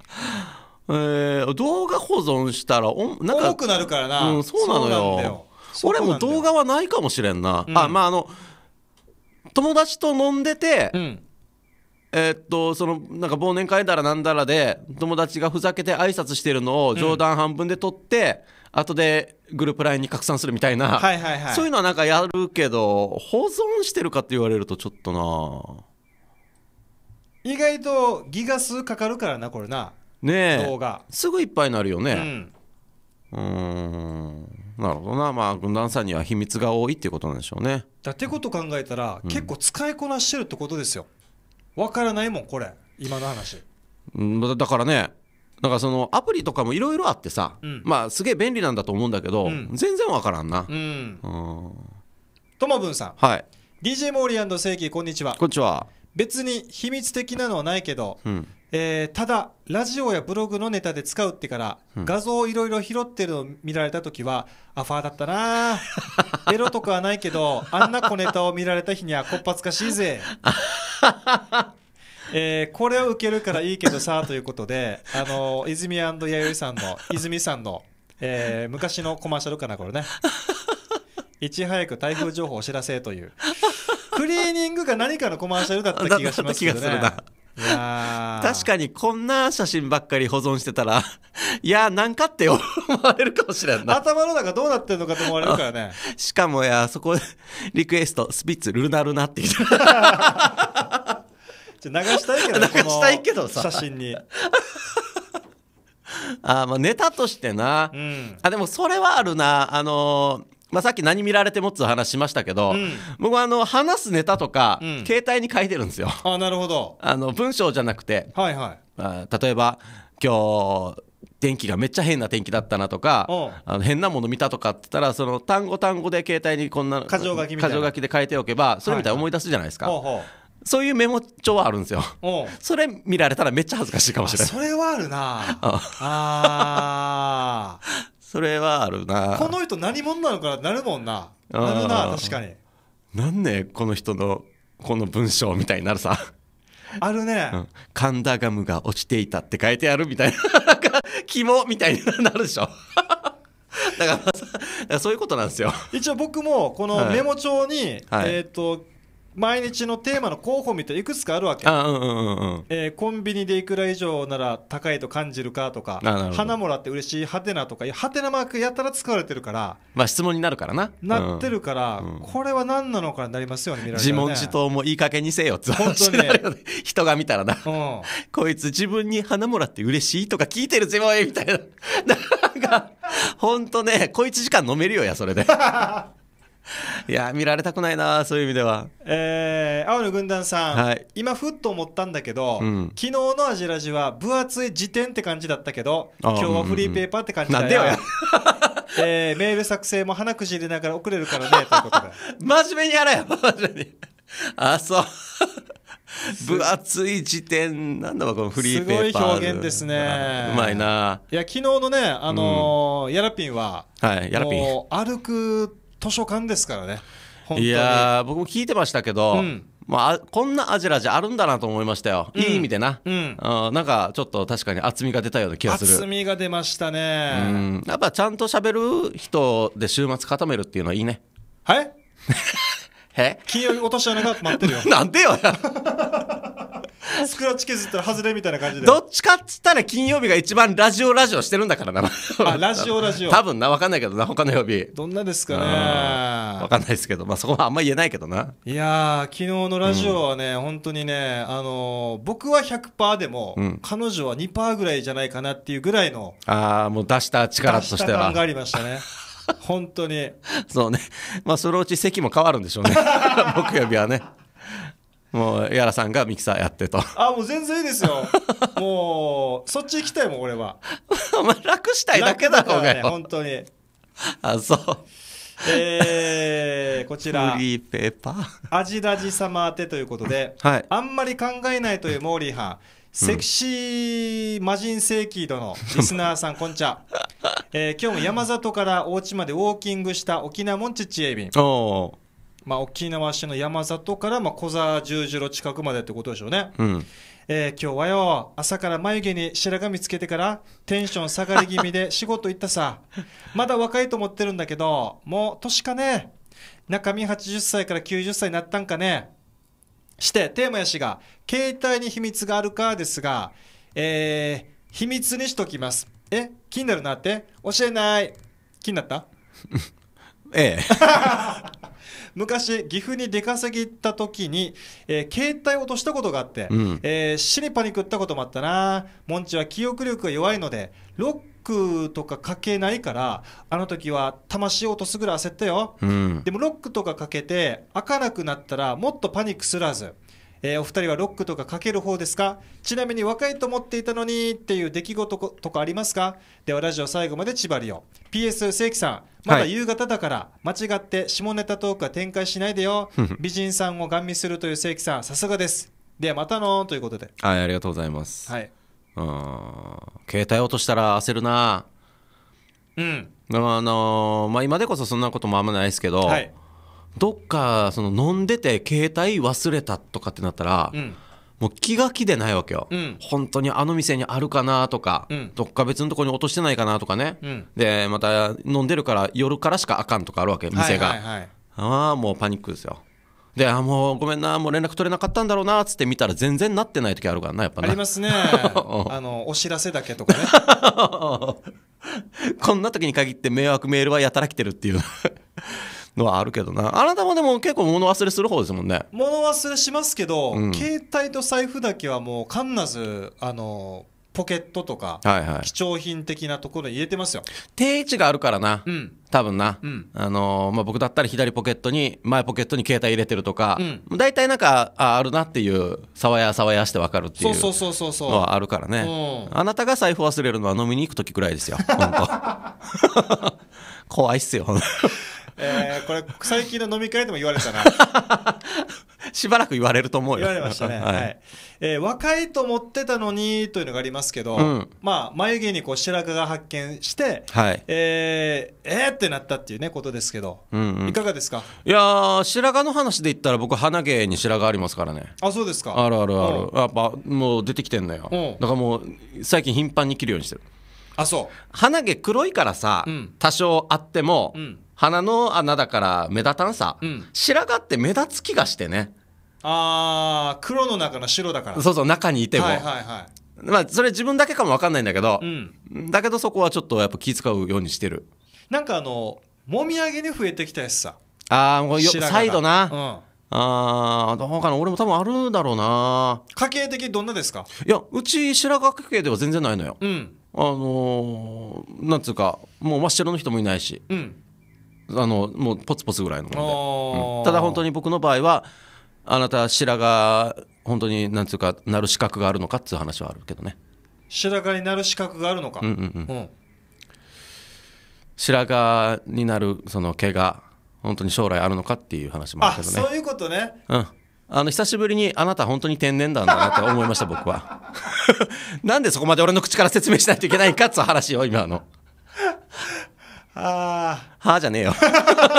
えー、動画保存したらおなんかくなるからな、うん、そうなのよ俺も動画はないかもしれんな、ん、あまああの友達と飲んでて、うん、えー、っとそのなんか忘年会だらなんだらで友達がふざけて挨拶してるのを冗談半分で撮って、うん、後でグループ LINE に拡散するみたいな、はいはいはい、そういうのはなんかやるけど保存してるかって言われるとちょっとな意外とギガ数かかるからなこれなね動画すぐいっぱいになるよねうんなるほどなまあ軍団さんには秘密が多いっていうことなんでしょうねだってこと考えたら、うん、結構使いこなしてるってことですよわからないもんこれ今の話だからねなんかそのアプリとかもいろいろあってさ、うん、まあすげえ便利なんだと思うんだけど、うん、全然わからんなうんともぶんさんはい DJ モーリー正規こんにちはこんにちは別に秘密的なのはないけど、うんえー、ただラジオやブログのネタで使うってから、うん画像をいろいろ拾ってるのを見られた時はアファーだったな エロとかはないけどあんな小ネタを見られた日にはこっぱつかしいぜ、えーこれを受けるからいいけどさということで、あのー、泉弥生さんの泉さんの、えー昔のコマーシャルかなこれねいち早く台風情報お知らせというクリーニングか何かのコマーシャルだった気がしますけどね。確かにこんな写真ばっかり保存してたら、いや、なんかって思われるかもしれんな。頭の中どうなってるのかと思われるからね。しかもや、そこ、リクエスト、スピッツ、ルナルナって言ってた。流したいけど、流したいけどさ。写真に。あまあネタとしてな、うん、あでもそれはあるなあのまあ、さっき何見られてもっつう話しましたけど、うん、僕はあの話すネタとか、うん、携帯に書いてるんですよ。あなるほどあの文章じゃなくて、はいはい、あ例えば今日天気がめっちゃ変な天気だったなとかあの変なもの見たとかって言ったらその単語単語で携帯にこんな箇条書き書きで書いておけばそれみたいに思い出すじゃないですか。はいはいそういうメモ帳はあるんですよ。それ見られたらめっちゃ恥ずかしいかもしれない。それはあるな。あ あ。それはあるなこの人何者なのかななるもんななるな確かになんでこの人のこの文章みたいになるさあるね、うん、カンダガムが落ちていたって書いてあるみたいななんか肝みたいになるでしょだからそういうことなんですよ一応僕もこのメモ帳に、はい、えーと毎日のテーマの候補みたいいくつかあるわけ、うんうんうんえー、コンビニでいくら以上なら高いと感じるかとか花もらって嬉しいハテナとかハテナマークやたら使われてるからまあ質問になるからななってるから、うん、これは何なのかになりますよね、ね、自問自答もいいかけにせよってにね、人が見たらな、うん、こいつ自分に花もらって嬉しいとか聞いてるおいみたいななんか本当ねこいつ時間飲めるよやそれで いや見られたくないなそういう意味ではえー、青の軍団さん、はい、今ふっと思ったんだけど、うん、昨日のアジラジは分厚い辞典って感じだったけど今日はフリーペーパーって感じだよ、うん、なんでよ えー、メール作成も鼻くじ入れながら遅れるからねということで 真面目にやれよ真面目にあそう分厚い辞典なんだこのフリーペーパーすごい表現ですねうまいないや昨日のねあのーうん、やらぴんは、はい、やら歩く図書館ですからねいや僕も聞いてましたけど、うんまあ、こんなアジラじあるんだなと思いましたよ、いい意味でな、うん、なんかちょっと確かに厚みが出たような気がする厚みが出ましたね、うん、やっぱちゃんと喋る人で週末固めるっていうのはいいねはい え金曜日落とし穴が待ってるよ なんでよ スクラッチ削ったら外れみたいな感じでどっちかっつったら金曜日が一番ラジオラジオしてるんだからなあラジオラジオ 多分な分かんないけどな他の曜日どんなですかね分かんないですけど、まあ、そこはあんま言えないけどないや昨日のラジオはね、うん、本当にね、あのー、僕は100%でも、うん、彼女は2%ぐらいじゃないかなっていうぐらいのああもう出した力としては出した感がありましたね 本当にそうねまあそのうち席も変わるんでしょうね 木曜日はねもうやらさんがミキサーやってとあもう全然いいですよもうそっち行きたいもん俺は 楽したいだけだろうがね、本当にあそうえー、こちら、アジダジ様宛てということで、はい、あんまり考えないというモーリーはん、セクシー魔人セ紀キードのリスナーさん、こんちゃ。えー、今日も山里からお家までウォーキングした沖縄もんちちえびん。おまあ、沖縄市の山里から、まあ、小沢十字路近くまでってことでしょうね。うん、えー、今日はよ、朝から眉毛に白髪つけてから、テンション下がり気味で仕事行ったさ。まだ若いと思ってるんだけど、もう年かね。中身80歳から90歳になったんかね。してテーマやしが携帯に秘密があるかですが、えー、秘密にしときますえ気になるなって教えない気になった ええ 昔岐阜に出稼ぎ行った時に、えー、携帯を落としたことがあって、うん、えー、死にパニックったこともあったなモンチは記憶力が弱いのでロックとかかけないからあの時は魂を落とすぐらい焦ったよ、うん、でもロックとかかけて開かなくなったらもっとパニックすらずえー、お二人はロックとかかける方ですかちなみに若いと思っていたのにっていう出来事とかありますかではラジオ最後まで千葉りを PS 正規さんまだ夕方だから、間違って下ネタトークは展開しないでよ美人さんをガン見するという正規さんさすがですではまたのということではいありがとうございますはいうん携帯落としたら焦るなうんあのー、まあ今でこそそんなこともあんまないですけど、はいどっかその飲んでて携帯忘れたとかってなったら、うん、もう気が気でないわけよ、うん、本当にあの店にあるかなとか、うん、どっか別のとこに落としてないかなとかね、うん、でまた飲んでるから夜からしかあかんとかあるわけ店が、はいはいはい、ああもうパニックですよであもうごめんなもう連絡取れなかったんだろうなっつって見たら全然なってない時あるからなやっぱねありますね あのお知らせだけとかね こんな時に限って迷惑メールはやたら来てるっていうのはあるけどなあなたもでも結構物忘れする方ですもんね物忘れしますけど、うん、携帯と財布だけはもう必ずあのポケットとか、はいはい、貴重品的なところに入れてますよ定位置があるからな、うん、多分な、うん、あのー、まあ、僕だったら左ポケットに前ポケットに携帯入れてるとか、うん、大体なんかああるなっていうさわやさわやして分かるっていうのはあるからねあなたが財布忘れるのは飲みに行く時くらいですよ 怖いっすよえー、これ最近の飲み会でも言われたな しばらく言われると思うよ言われましたね、はい、えー、若いと思ってたのにというのがありますけど、うん、まあ、眉毛にこう白髪が発見して、はい、えー、えー、ってなったっていう、ね、ことですけど、うんうん、いかがですかいや白髪の話で言ったら僕鼻毛に白髪ありますからねあそうですかあるあるあるやっぱもう出てきてんのよだからもう最近頻繁に切るようにしてるあそう鼻毛黒いからさ、うん、多少あっても、うん鼻の穴だから目立たんさ、うん、白髪って目立つ気がしてねああ黒の中の白だからそうそう中にいても、はいはいはい、まあそれ自分だけかも分かんないんだけど、うん、だけどそこはちょっとやっぱ気使うようにしてるなんかあのもみあげに増えてきたやつさああもうサイドな、うんああ、どうかな、俺も多分あるだろうな。家系的どんなですかいや、うち白髪家系では全然ないのよ。うん。あのー、なんつうか、もう真っ白の人もいないし。うん。あのもうポツポツぐらいのもので、うん、ただ本当に僕の場合はあなた白髪本当になんていうかなる資格があるのかっていう話はあるけどね白髪になる資格があるのか、うんうんうんうん、白髪になるその毛が本当に将来あるのかっていう話もあるけどねそういうことね、うん、あの久しぶりにあなた本当に天然だなって思いました僕は なんでそこまで俺の口から説明しないといけないかっつう話よ今のああはあじゃねえよ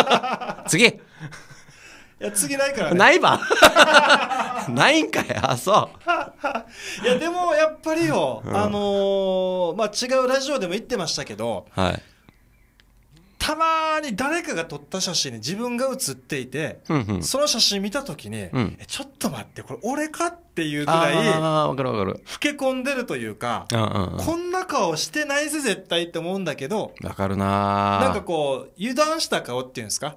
次いや次ないからねないば ないんかいあそういやでもやっぱりよ、うん、あのー、まあ違うラジオでも言ってましたけど、はい、たまに誰かが撮った写真に自分が写っていて、うんうん、その写真見た時に、うん、ちょっと待ってこれ俺かってっていうぐらいわかるわかる老け込んでるというか、こんな顔してないぜ絶対って思うんだけどわかるななんかこう油断した顔っていうんですか、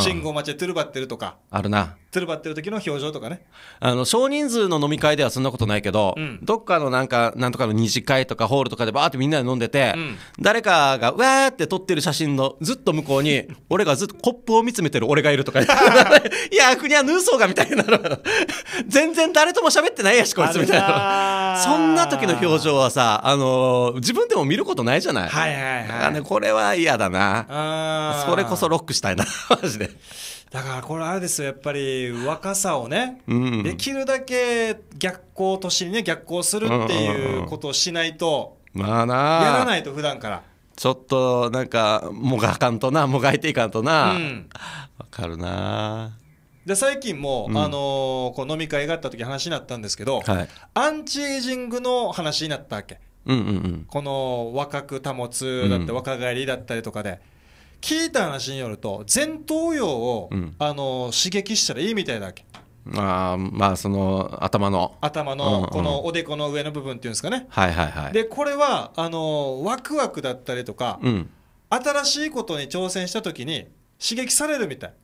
信号待ちでトゥルバってるとかあるなトゥルバってる時の表情とかねあの少人数の飲み会ではそんなことないけど、どっかのなんかなんとかの二次会とかホールとかでバーってみんなで飲んでて、誰かがわーって撮ってる写真のずっと向こうに 俺がずっとコップを見つめてる俺がいるとか いや国はヌーソーがみたいな 全然誰とも喋ってないやしこいつみたいな そんな時の表情はさ、あのー、自分でも見ることないじゃない,、はいはいはい、ね、これは嫌だなそれこそロックしたいな マジで。だからこれあれですよやっぱり若さをね、うん、できるだけ逆行年にね逆行するっていうことをしないと、まあなやらないと普段からちょっとなんかもがかんとなもがいていかんとな、うん、分かるなで最近も、うん、あのー、こう飲み会があった時話になったんですけど、はい、アンチエイジングの話になったわけ、うんうんうん、この若く保つだって、若返りだったりとかで、聞いた話によると前頭葉を、うん、あのー、刺激したらいいみたいだわけ。あまあその頭の頭のこのおでこの上の部分っていうんですかね、うんうん、はいはいはいでこれはあのワクワクだったりとか、うん、新しいことに挑戦した時に刺激されるみたい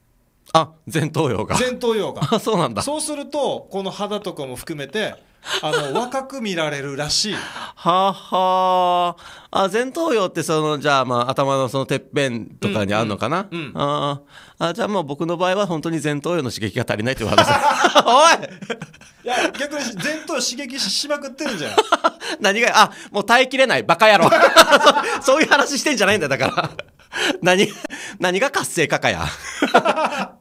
あ前頭葉が前頭葉があそうなんだそうするとこの肌とかも含めてあの 若く見られるらしいははあ前頭葉ってそのじゃあまあ頭のそのてっぺんとかにあるのかな、うんうんうん、あああじゃあもう僕の場合は本当に前頭葉の刺激が足りないという話 おいいや逆に前頭刺激しまくってるじゃん何があもう耐えきれないバカ野郎 そういう話してんじゃないんだだから何何が活性化かや ま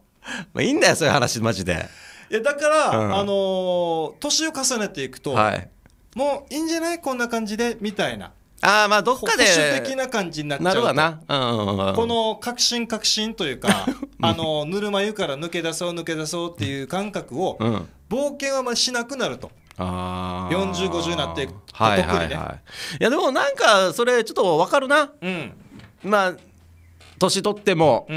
あいいんだよそういう話マジでいやだから、うん、あのー、年を重ねていくと、はい、もういいんじゃないこんな感じでみたいなあまあどっかで保守的な感じになっちゃうなるわな、うんうん、この確信確信というか あのぬるま湯から抜け出そう抜け出そうっていう感覚を、うん、冒険はまあしなくなると。4050になっていくと、はいはい、いやでもなんかそれちょっと分かるな、うん、まあ年取っても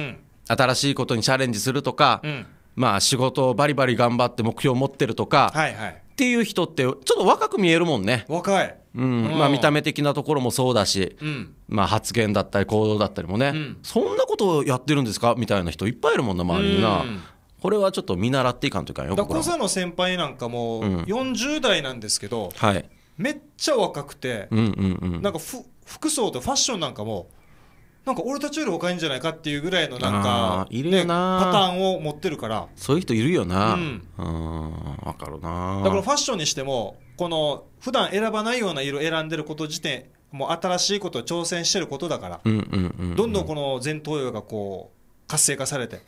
新しいことにチャレンジするとか、うん、まあ仕事をバリバリ頑張って目標を持ってるとか、はいはい、っていう人ってちょっと若く見えるもんね若いうんまあ、見た目的なところもそうだし、うんまあ、発言だったり行動だったりもね、うん、そんなことやってるんですかみたいな人いっぱいいるもんな周りにな。これはちょっと見習っていかんというかよだ小の先輩なんかも40代なんですけど、はい、めっちゃ若くて、うんうんうん、なんかふ服装とファッションなんかもなんか俺たちより若いんじゃないかっていうぐらいのなんか、いるなパターンを持ってるからそういう人いるよなうん、分かるなだからファッションにしてもこの普段選ばないような色選んでること自体もう新しいことを挑戦してることだから、どんどんこの前頭葉がこう活性化されて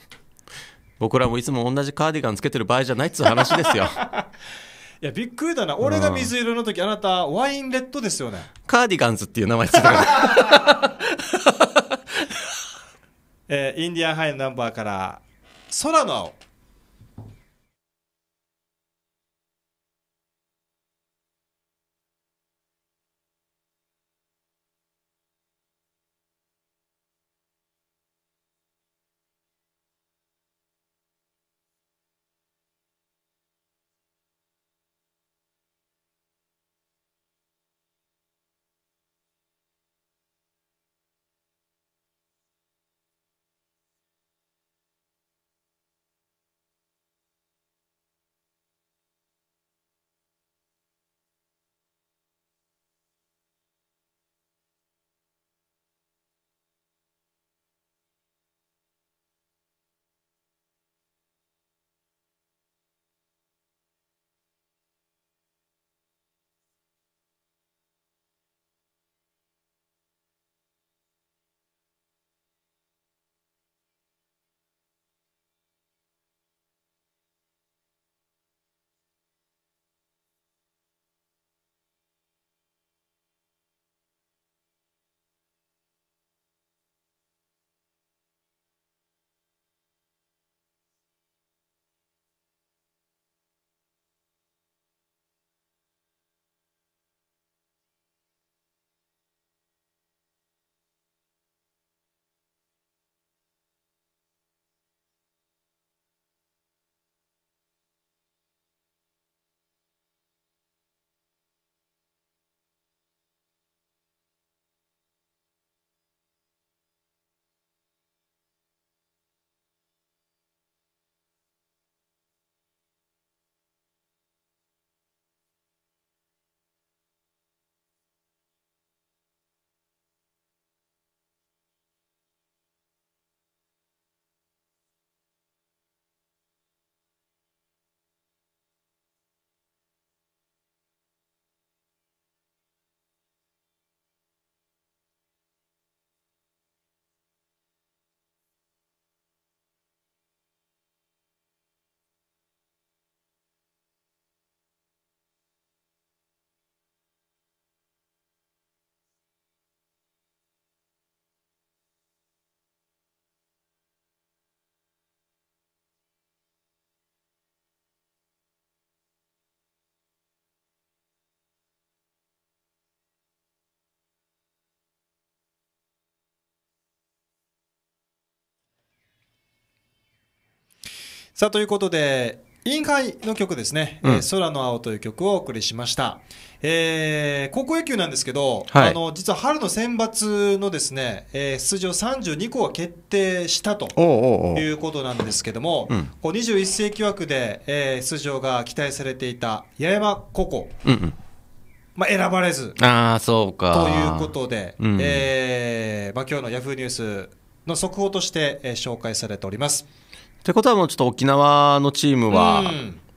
僕らもいつも同じカーディガンつけてる場合じゃないっつう話ですよ いやびっくりだな俺が水色の時、あなたワインレッドですよねカーディガンズっていう名前つけてる えー、インディアンハイのナンバーから空の青さあということで委員会の曲ですね、うん、えー、空の青という曲をお送りしました、えー、高校野球なんですけど、はい、あの実は春の選抜のですね、えー、出場32校が決定したということなんですけども、うおこう21世紀枠で、えー、出場が期待されていた八重山高校、うんうんまあ、選ばれずあそうかということで、うん、えー、まあ、今日のヤフーニュースの速報として、えー、紹介されております。ってことはもうちょっと沖縄のチームは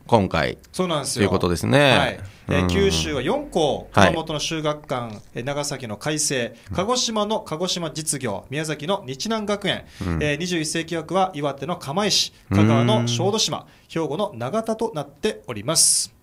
今回、そうなんですよということですね。はいえー、九州は4校、熊本の修学館、はい、長崎の海星、鹿児島の鹿児島実業、宮崎の日南学園、うん、えー、21世紀枠は岩手の釜石、香川の小豆島、兵庫の長田となっております。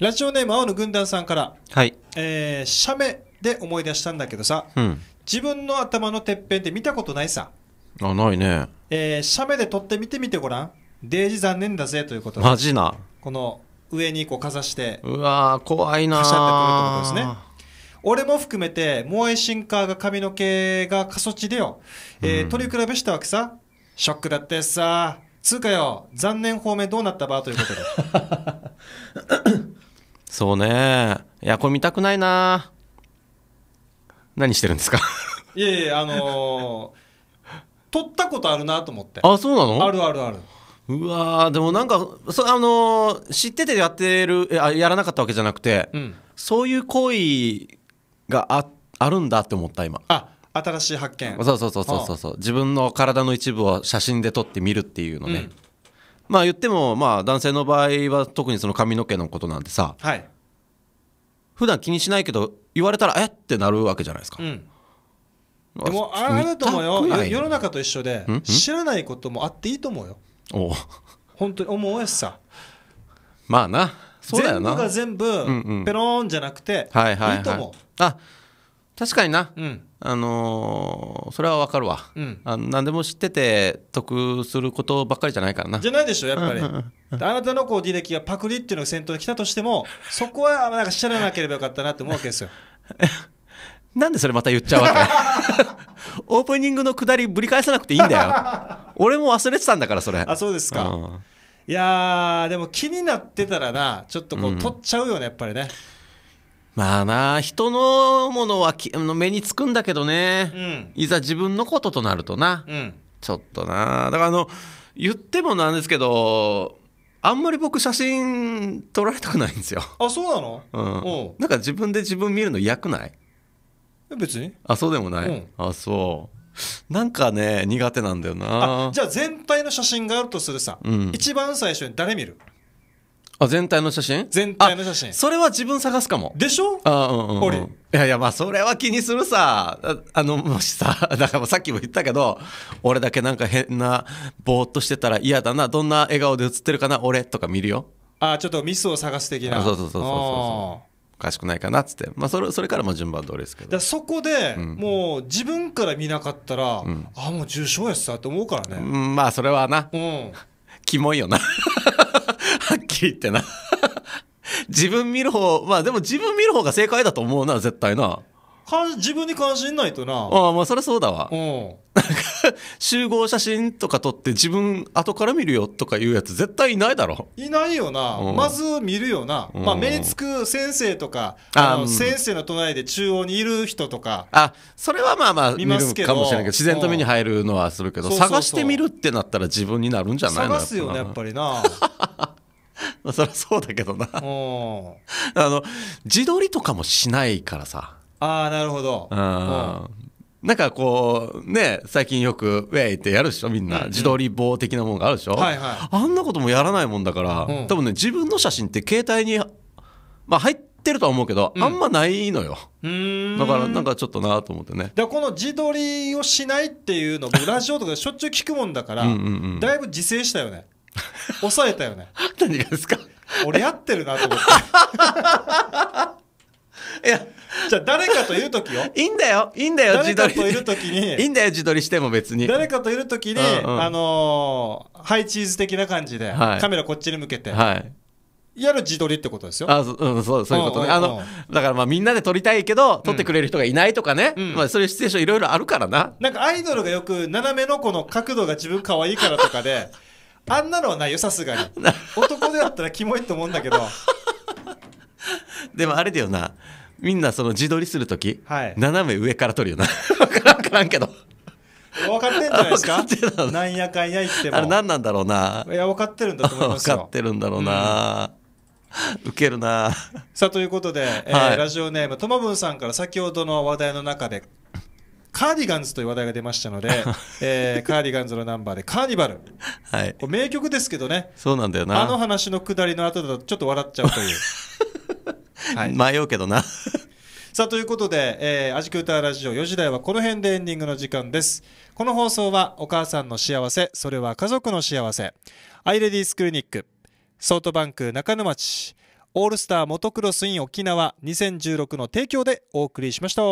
ラジオネーム青の軍団さんから、はいえー、写メで思い出したんだけどさ、うん自分の頭のてっぺんって見たことないさ。あないねえー、写メで撮ってみてみてごらん。デージ残念だぜということで、マジなこの上にこうかざして、うわー怖いなーカシャってくるってこと俺も含めて、モアイシンカーが髪の毛が過疎地でよ、えー取り比べしたわけさ。ショックだってさ。つうかよ、残念方面どうなったばということで。そうねいやこれ見たくないな何してるんですか いやいやあのー、撮ったことあるなと思ってあそうなのあるあるあるうわでもなんかそ、あのー、知っててやってるややらなかったわけじゃなくて、うん、そういう行為がああるんだって思った今あ新しい発見そうそうそうそうそう、そう自分の体の一部を写真で撮ってみるっていうのね、うん、まあ言っても、まあ男性の場合は特にその髪の毛のことなんてさ、はい。普段気にしないけど、言われたら、えってなるわけじゃないですか。うん。でもあれだと思うよ世の中と一緒で知らないこともあっていいと思うよお本当に思うやつさまあなそうだよな全部が全部ペローンじゃなくていいと思うあ確かにな、うん、あのー、それは分かるわ、うん、あ何でも知ってて得することばっかりじゃないからなじゃないでしょやっぱり、あなたのこう履歴がパクリっていうのが先頭で来たとしても そこはなんか知らなければよかったなって思うわけですよ なんでそれまた言っちゃうわけ オープニングのくだりぶり返さなくていいんだよ俺も忘れてたんだからそれあそうですか、うん、いやーでも気になってたらなちょっとこう、取っちゃうよねやっぱりねまあな人のものはき目につくんだけどね、うん、いざ自分のこととなるとな、うん、ちょっとなだからあの言ってもなんですけどあんまり僕写真撮られたくないんですよあそうなの、うん、うなんか自分で自分見るの嫌くない別にあそうでもない、うん、あそうなんかね苦手なんだよなあじゃあ全体の写真があるとするさ、うん、一番最初に誰見るあ全体の写真全体の写真それは自分探すかもでしょあうんうん、うん、いやいやまあそれは気にするさあのもしさ だからさっきも言ったけど俺だけなんか変なぼーっとしてたら嫌だなどんな笑顔で写ってるかな俺とか見るよあちょっとミスを探す的なそうそうそうそうそうおかしくないかなっつって、まあ、それそれからも順番通りですけどそこで、もう自分から見なかったら、うん、あもう重症やしさって思うからね、うん、まあそれはな、うん、キモいよなはっきり言ってな 自分見る方、まあでも自分見る方が正解だと思うな、絶対な。か自分に関心ないとな。ああ、まあそりゃそうだわ。うん。集合写真とか撮って自分後から見るよとかいうやつ絶対いないだろ。いないよな。まず見るよな。うん、まあ目つく先生とか、あの先生の隣で中央にいる人とか。あ、それはまあまあ見ますけど。かもしれないけど、自然と目に入るのはするけど、探してみるってなったら自分になるんじゃないの探すよね、やっぱりな。まあ、そりゃそうだけどなあの自撮りとかもしないからさああなるほどうんなんかこうね最近よく「ウェイ!」ってやるでしょみんな、うんうん、自撮り棒的なものがあるでしょ、はいはい、あんなこともやらないもんだから、うん、多分ね自分の写真って携帯に、まあ、入ってるとは思うけど、うん、あんまないのよだからなんかちょっとなと思ってねこの自撮りをしないっていうのもラジオとかでしょっちゅう聞くもんだからうん、だいぶ自制したよね抑えたよね 何がですか俺やってるなと思って いやじゃあ誰かといる時よいいんだよいいんだよ誰かといるにいいんだよ自撮りしても別に誰かといる時に、うんうん、あのー、ハイチーズ的な感じで、はい、カメラこっちに向けて、はいやる自撮りってことですよ。あ、そうん、そう、そういうことね。あの、だからまあみんなで撮りたいけど、撮ってくれる人がいないとかね。うん、まあそういうシチュエーションいろいろあるからな。なんかアイドルがよく斜めのこの角度が自分可愛いからとかで、あんなのはないよさすがに 男であったらキモいと思うんだけどでもあれだよなみんなその自撮りする時、はい、斜め上から撮るよな分からん分からんけど分かってんじゃないですかなんやかんや言ってもあれ何なんだろうないや分かってるんだと思いますよ分かってるんだろうな、うん、ウケるなさあということで、えー、はい、ラジオネームともぶんさんから先ほどの話題の中でカーディガンズという話題が出ましたので、えー、カーディガンズのナンバーでカーニバル、はい、名曲ですけどねそうなんだよなあの話のくだりの後だとちょっと笑っちゃうという、はい、迷うけどな さあということで「えー、アジクーターラジオ」4時台はこの辺でエンディングの時間ですこの放送はお母さんの幸せそれは家族の幸せアイレディースクリニックソートバンク中野町オールスターモトクロスイン沖縄2016の提供でお送りしました。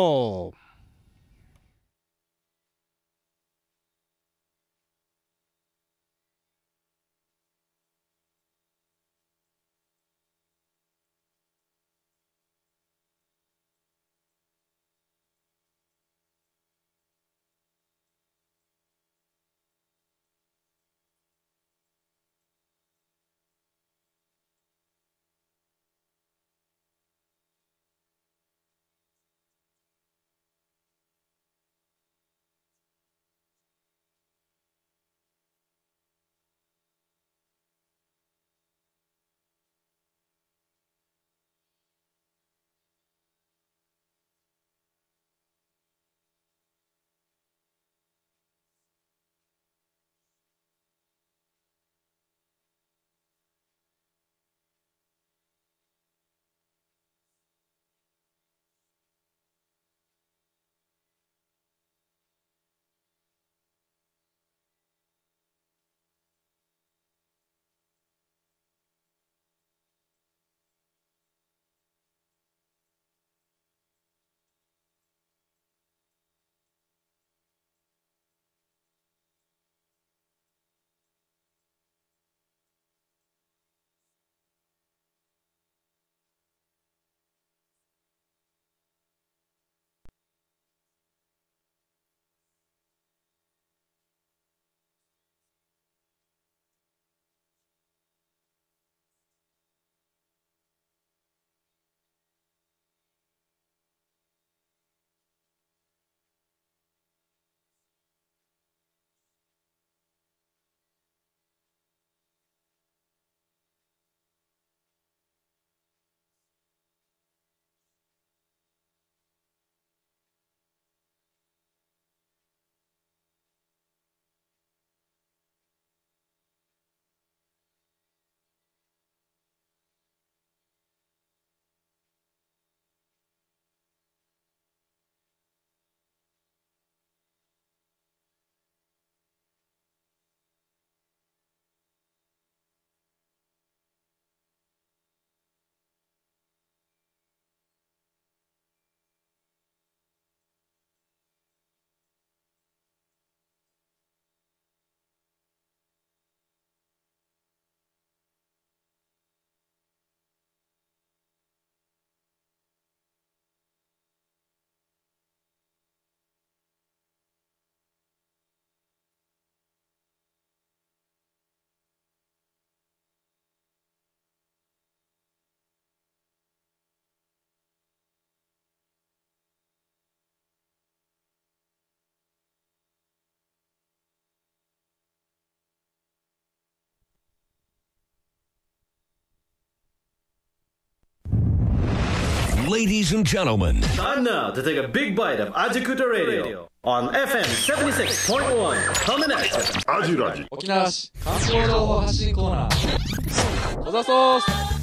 Ladies and gentlemen, time now to take a big bite of Ajikuta Radio on FM 76.1. Coming at you. アジラジ沖縄市観光情報発信コーナー。小沢ソース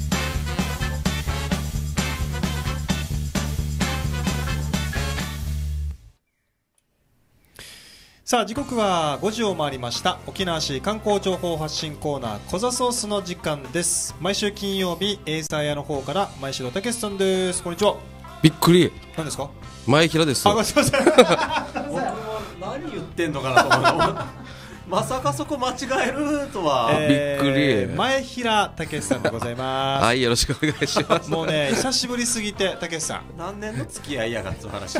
さあ時刻は5時を回りました沖縄市観光情報発信コーナーコザソースの時間です毎週金曜日エイサー屋の方から前城武さんですこんにちはびっくり何ですか前平ですあごめんなさい僕も 何言ってんのかなと思ってまさかそこ間違えるとは、えー、びっくり前平武さんでございますはいよろしくお願いしますもうね久しぶりすぎて武さん何年の付き合いやがって話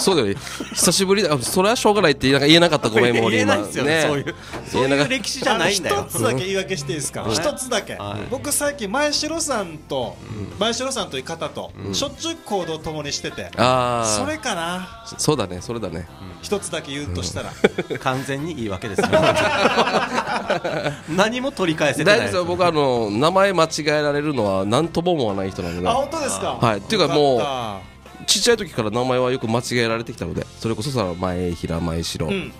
そうだよ、ね、久しぶりだそれはしょうがないって言えなかったごめんもう言えないですよね、ね、そういうそういう歴史じゃないんだよ一つだけ言い訳していいですか一、つだけ、はい、僕最近前城さんと、うん、前城さんという方と、うん、しょっちゅう行動共にしてて、ああそれかなそうだねそれだね一、つだけ言うとしたら、完全にいいわけですよ 何も取り返せない大丈ですよ僕あの名前間違えられるのは何とも思わない人なのであ本当ですかはいっていうかもうちっちゃい時から名前はよく間違えられてきたのでそれこそさ前平前城、うんうん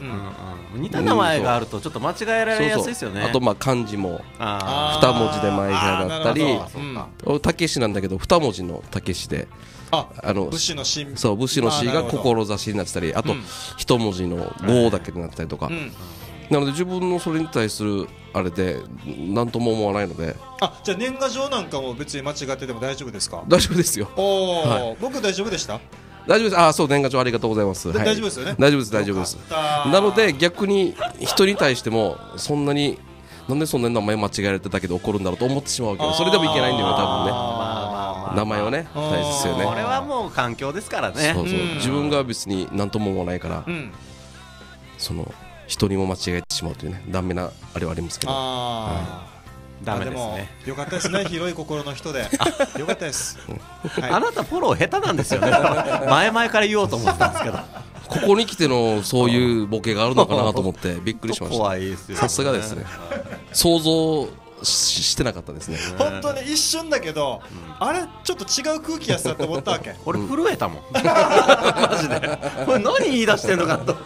似た名前があるとちょっと間違えられやすいですよねあとまあ漢字も二文字で前平だったりたけしなんだけど二文字のたけしで。ああの武士の死そう武士の死が志になってたりあと一文字の「豪」だけになったりとか、うなので自分のそれに対するあれで何とも思わないのであじゃあ年賀状なんかも別に間違ってても大丈夫ですか大丈夫ですよお、はい、僕大丈夫でした大丈夫ですあそう年賀状ありがとうございます、はい、大丈夫ですよね大丈夫です大丈夫ですなので逆に人に対してもそんなになんでそんなに名前間違えられてだけで怒るんだろうと思ってしまうけどそれでもいけないんだよ多分ね、まあ、名前はね大事ですよねこれはもう環境ですからねそうそう、うん、自分が別に何とも思わないから、うん、その一人も間違えてしまうというねダメなあれはありますけど。はい、ダメですね。良かったですね、広い心の人で。良かったです。はい、あなたフォロー下手なんですよね。前々から言おうと思ったんですけど。ここに来てのそういうボケがあるのかなと思って びっくりしました。さすがですね。想像してなかったですね。本当に一瞬だけど、あれちょっと違う空気やったと思ったわけ。俺震えたもん。マジで。これ何言い出してんのかと。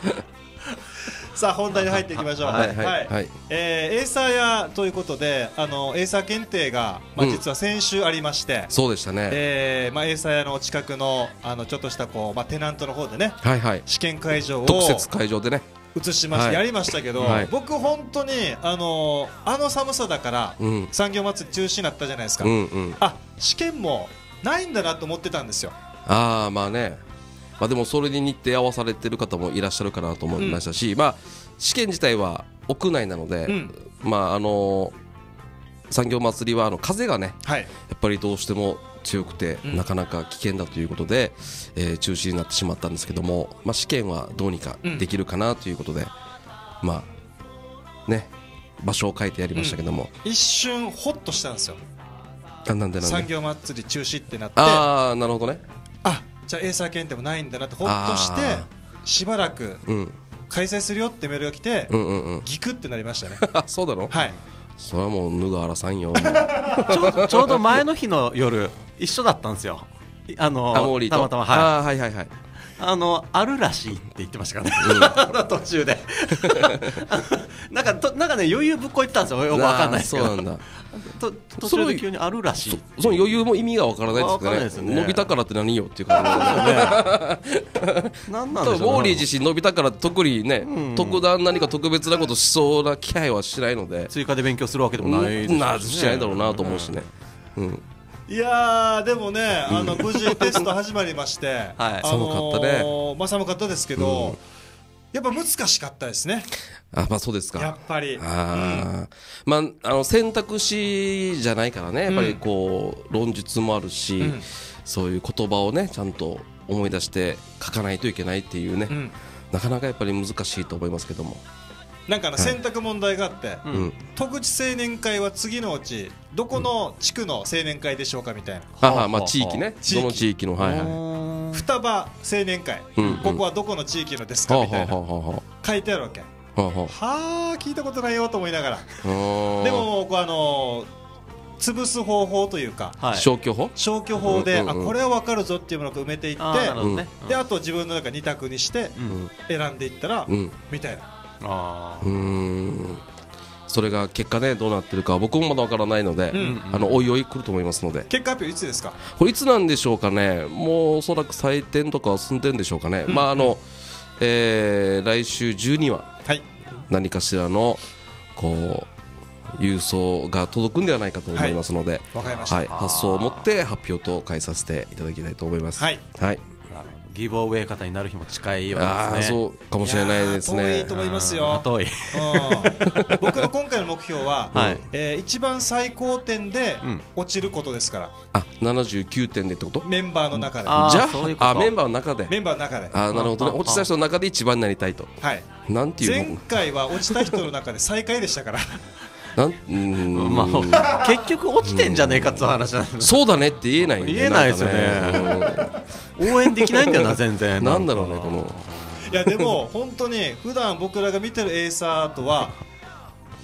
さあ本題に入っていきましょう。はいはいえー、エーサーやということで、あのエーサー検定がまあ実は先週ありまして、そうでしたね。えー、まあエーサーやの近くのあのちょっとしたこうまあテナントの方でね、はいはい、試験会場を特設会場でね。移しまして、やりましたけど、僕本当にあのあの寒さだから、うん、産業祭り中止になったじゃないですか、ううんん、あ試験もないんだなと思ってたんですよああまあねまあ、でもそれに日程合わされてる方もいらっしゃるかなと思いましたし、うん、まあ、試験自体は屋内なので、うん、まああの産業祭りはあの風がね、はい、やっぱりどうしても強くて、なかなか危険だということで、えー、中止になってしまったんですけども、まあ、試験はどうにかできるかなということで、まあね場所を変えてやりましたけども、一瞬ほっとしたんですよなんでなんで産業祭り中止ってなってああなるほどねあじゃあエイサー検定もないんだなってほっとしてしばらく開催するよってメールが来て、うんギクってなりましたね そうだろはいそれはもう脱があらさんよ ちょうど前の日の夜一緒だったんですよあのたまたまはいあはいはいはいあのあるらしいって言ってましたからね、うん、途中でなんかとなんかね余裕ぶっこいったんですよよくわかんないですけどそうなんだ途中で急にあるらしいその余裕も意味がわからないですかね、ね、伸びたからって何よっていう感じで、ね、な んなんでしょう、ウォーリー自身伸びたから特にね、うん、特段何か特別なことしそうな気配はしないので追加で勉強するわけでもないですし、ね、なしないだろうなと思うしね、うん、うんいやでもね、あの無事テスト始まりまして、はい、寒かったね、まあ、寒かったですけど、やっぱ難しかったですね。あ、まあそうですか。やっぱり。あうん、まあ、あの選択肢じゃないからね、やっぱりこう、論述もあるし、うん、そういう言葉をね、ちゃんと思い出して書かないといけないっていうね、うん、なかなかやっぱり難しいと思いますけども。なんか選択問題があって、うん、青年会は次のうちどこの地区の青年会でしょうかみたいな、うん、あ、まあ地域ね域どの地域のはいはい双葉青年会、うんうん、ここはどこの地域のですかみたいな書いてあるわけはあ聞いたことないよと思いながらでもこうあのー、潰す方法というか、はい、消去法消去法で、あこれは分かるぞっていうものを埋めていってであと自分の中2択にして選んでいったら、みたいなああそれが結果ねどうなってるか僕もまだわからないので、うんうんあのおいおい来ると思いますので結果発表いつですかこれいつなんでしょうかねもうおそらく採点とかは進んでるんでしょうかね、うんまああの、えー、来週十二は何かしらのこう郵送が届くんではないかと思いますので、はい、はい、発送をもって発表と変えさせていただきたいと思います。はい、はいギブアウェイ方になる日も近いようですねそうかもしれないですね遠いと思いますよ遠い、僕の今回の目標は、はい、えー、一番最高点で落ちることですから、うん、あ79点でってことメンバーの中でじゃあメンバーの中でメンバーの中であなるほどね落ちた人の中で一番になりたいとはいなんていう前回は落ちた人の中で最下位でしたからなんうんまあ、結局落ちてんじゃねえかって話なんでそうだねって言えないよね言えないですよね、応援できないんだよな全然 なんだろうねこのいやでも本当に普段僕らが見てるエイサーとは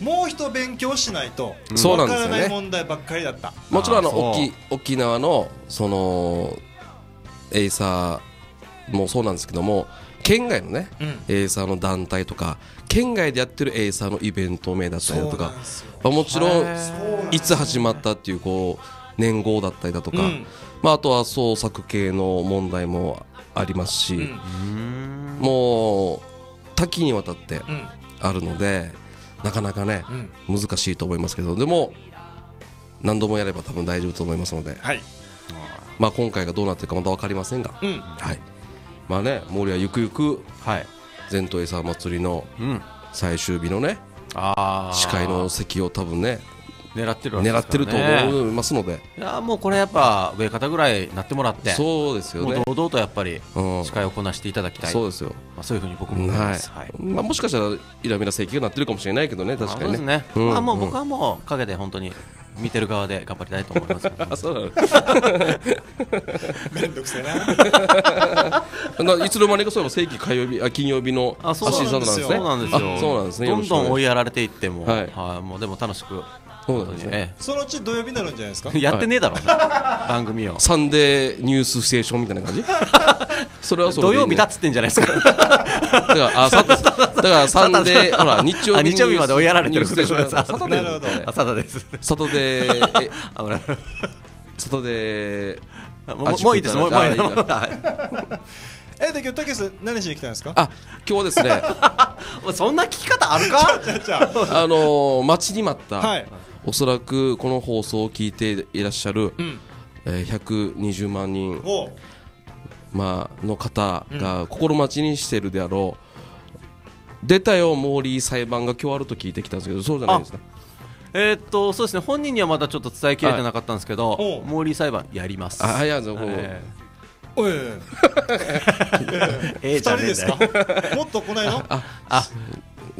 もう一勉強しないと分からない問題ばっかりだった、ね、もちろんあの沖沖縄のそのエイサーもそうなんですけども県外のね、うん、エーサーの団体とか県外でやってるエーサーのイベント名だったりだとか、まあ、もちろんいつ始まったっていうこう年号だったりだとか、うん、まあ、あとは創作系の問題もありますし、もう多岐にわたってあるので、なかなかね、難しいと思いますけどでも何度もやれば多分大丈夫と思いますので、はい、まあ、今回がどうなってるかまだ分かりませんが、はい、まあね、森はゆくゆく、はい、前途エサ祭りの最終日のね、あ司会の席を多分ね、狙ってる、ね、狙ってると思いますのでいやもうこれやっぱ上方ぐらいなってもらってそうですよね堂々とやっぱり司会をこなしていただきたい、うん、そうですよ、まあ、そういうふうに僕も思います、はい、はい、まあ、もしかしたらイラミラ請求なってるかもしれないけどね確かにね、ねうん、まあもう僕はもう陰で本当に見てる側で頑張りたいと思います、ね、あそうなの めんどくせえな ないつの間にかそういえば正規火曜日あ金曜日のアシスタントなんですねそうなんですよそうなんですねどんどん追いやられていっても、はい、はい、もうでも楽しくそうなんですねそのうち土曜日になるんじゃないですか やってねえだろ、番組をサンデーニュースステーションみたいな感じ それはそれ土曜日だっつってんじゃないですかだからあサだからサンデー ほら日曜日日曜日まで追いやられてるニュースステーションサタデーあサタですサタデーえあほらサタデーもうもういいですもういいえで今日たけし何しに来たんですかあ今日ですねそんな聞き方あるかあの待ちに待ったはいおそらくこの放送を聞いていらっしゃる、うん、えー、120万人、まあの方が心待ちにしてるであろう、出たよ、モーリー裁判が今日あると聞いてきたんですけど、そうじゃないですか。えー、っとそうですね本人にはまだちょっと伝えきれてなかったんですけど、はい、モーリー裁判やります。あやぞ、えーおいええ、え 二人ですか。もっと来ないの。あ、あ、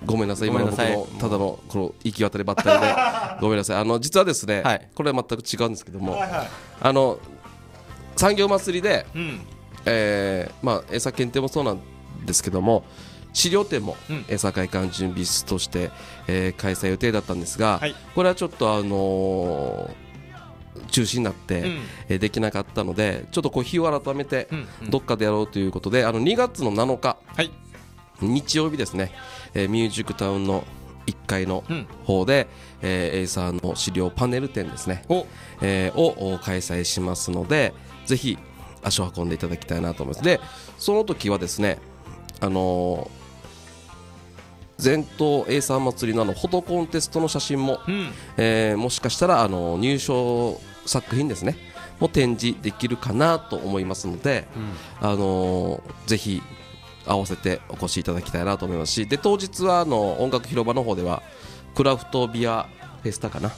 ごめんなさい今の僕のただのこの行き渡りばったりで ごめんなさいあの実はですね、はい、これは全く違うんですけども、はいはい、あの産業祭りで、うん、えー、まあ餌検定もそうなんですけども資料展も餌会館準備室として、えー、開催予定だったんですが、はい、これはちょっとあのー中止になって、うん、えできなかったのでちょっとこう日を改めてどっかでやろうということで、うんうん、あの2月の7日、はい、日曜日ですね、えー、ミュージックタウンの1階の方で、うん、えー、エイサーの資料パネル展ですねを,、えー、を開催しますのでぜひ足を運んでいただきたいなと思いますでその時はですねあのー、前頭エイサー祭りのあのフォトコンテストの写真も、うん、えー、もしかしたら、あの入賞作品ですねも展示できるかなと思いますので、うん、あのー、ぜひ合わせてお越しいただきたいなと思いますしで当日はあの音楽広場の方ではクラフトビアフェスタかな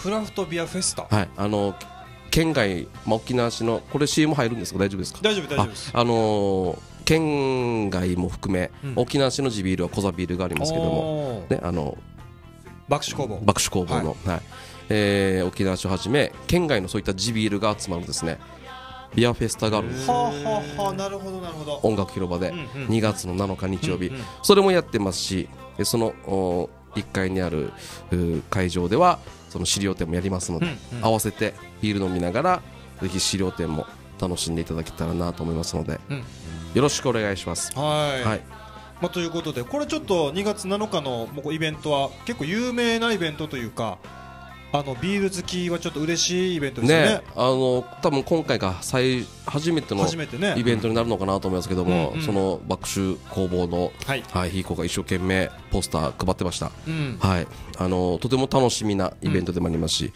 クラフトビアフェスタはいあの県外、まあ、沖縄市のこれ CM 入るんですか大丈夫ですか大丈夫大丈夫ですあ、あのー、県外も含め、うん、沖縄市の地ビールは小座ビールがありますけども、ね、あの爆酒工房爆酒工房の、はいはい、えー、沖縄市をはじめ県外のそういった地ビールが集まるんですねビアフェスタがあるんですはあはあ、なるほどなるほど。音楽広場で2月の7日日曜日、うんうん、それもやってますし、その1階にある会場ではその資料展もやりますので、うんうん、合わせてビール飲みながらぜひ資料展も楽しんでいただけたらなと思いますので、うん、よろしくお願いします。はいはい。まあ、ということでこれちょっと2月7日のイベントは結構有名なイベントというか。あのビール好きはちょっと嬉しいイベントですね。ねあの多分今回が最初めてのイベントになるのかなと思いますけども、ねうんその爆臭工房の、はい、はい、ひいこが一生懸命ポスター配ってました。うん、はい、あのとても楽しみなイベントでもありますし、うん、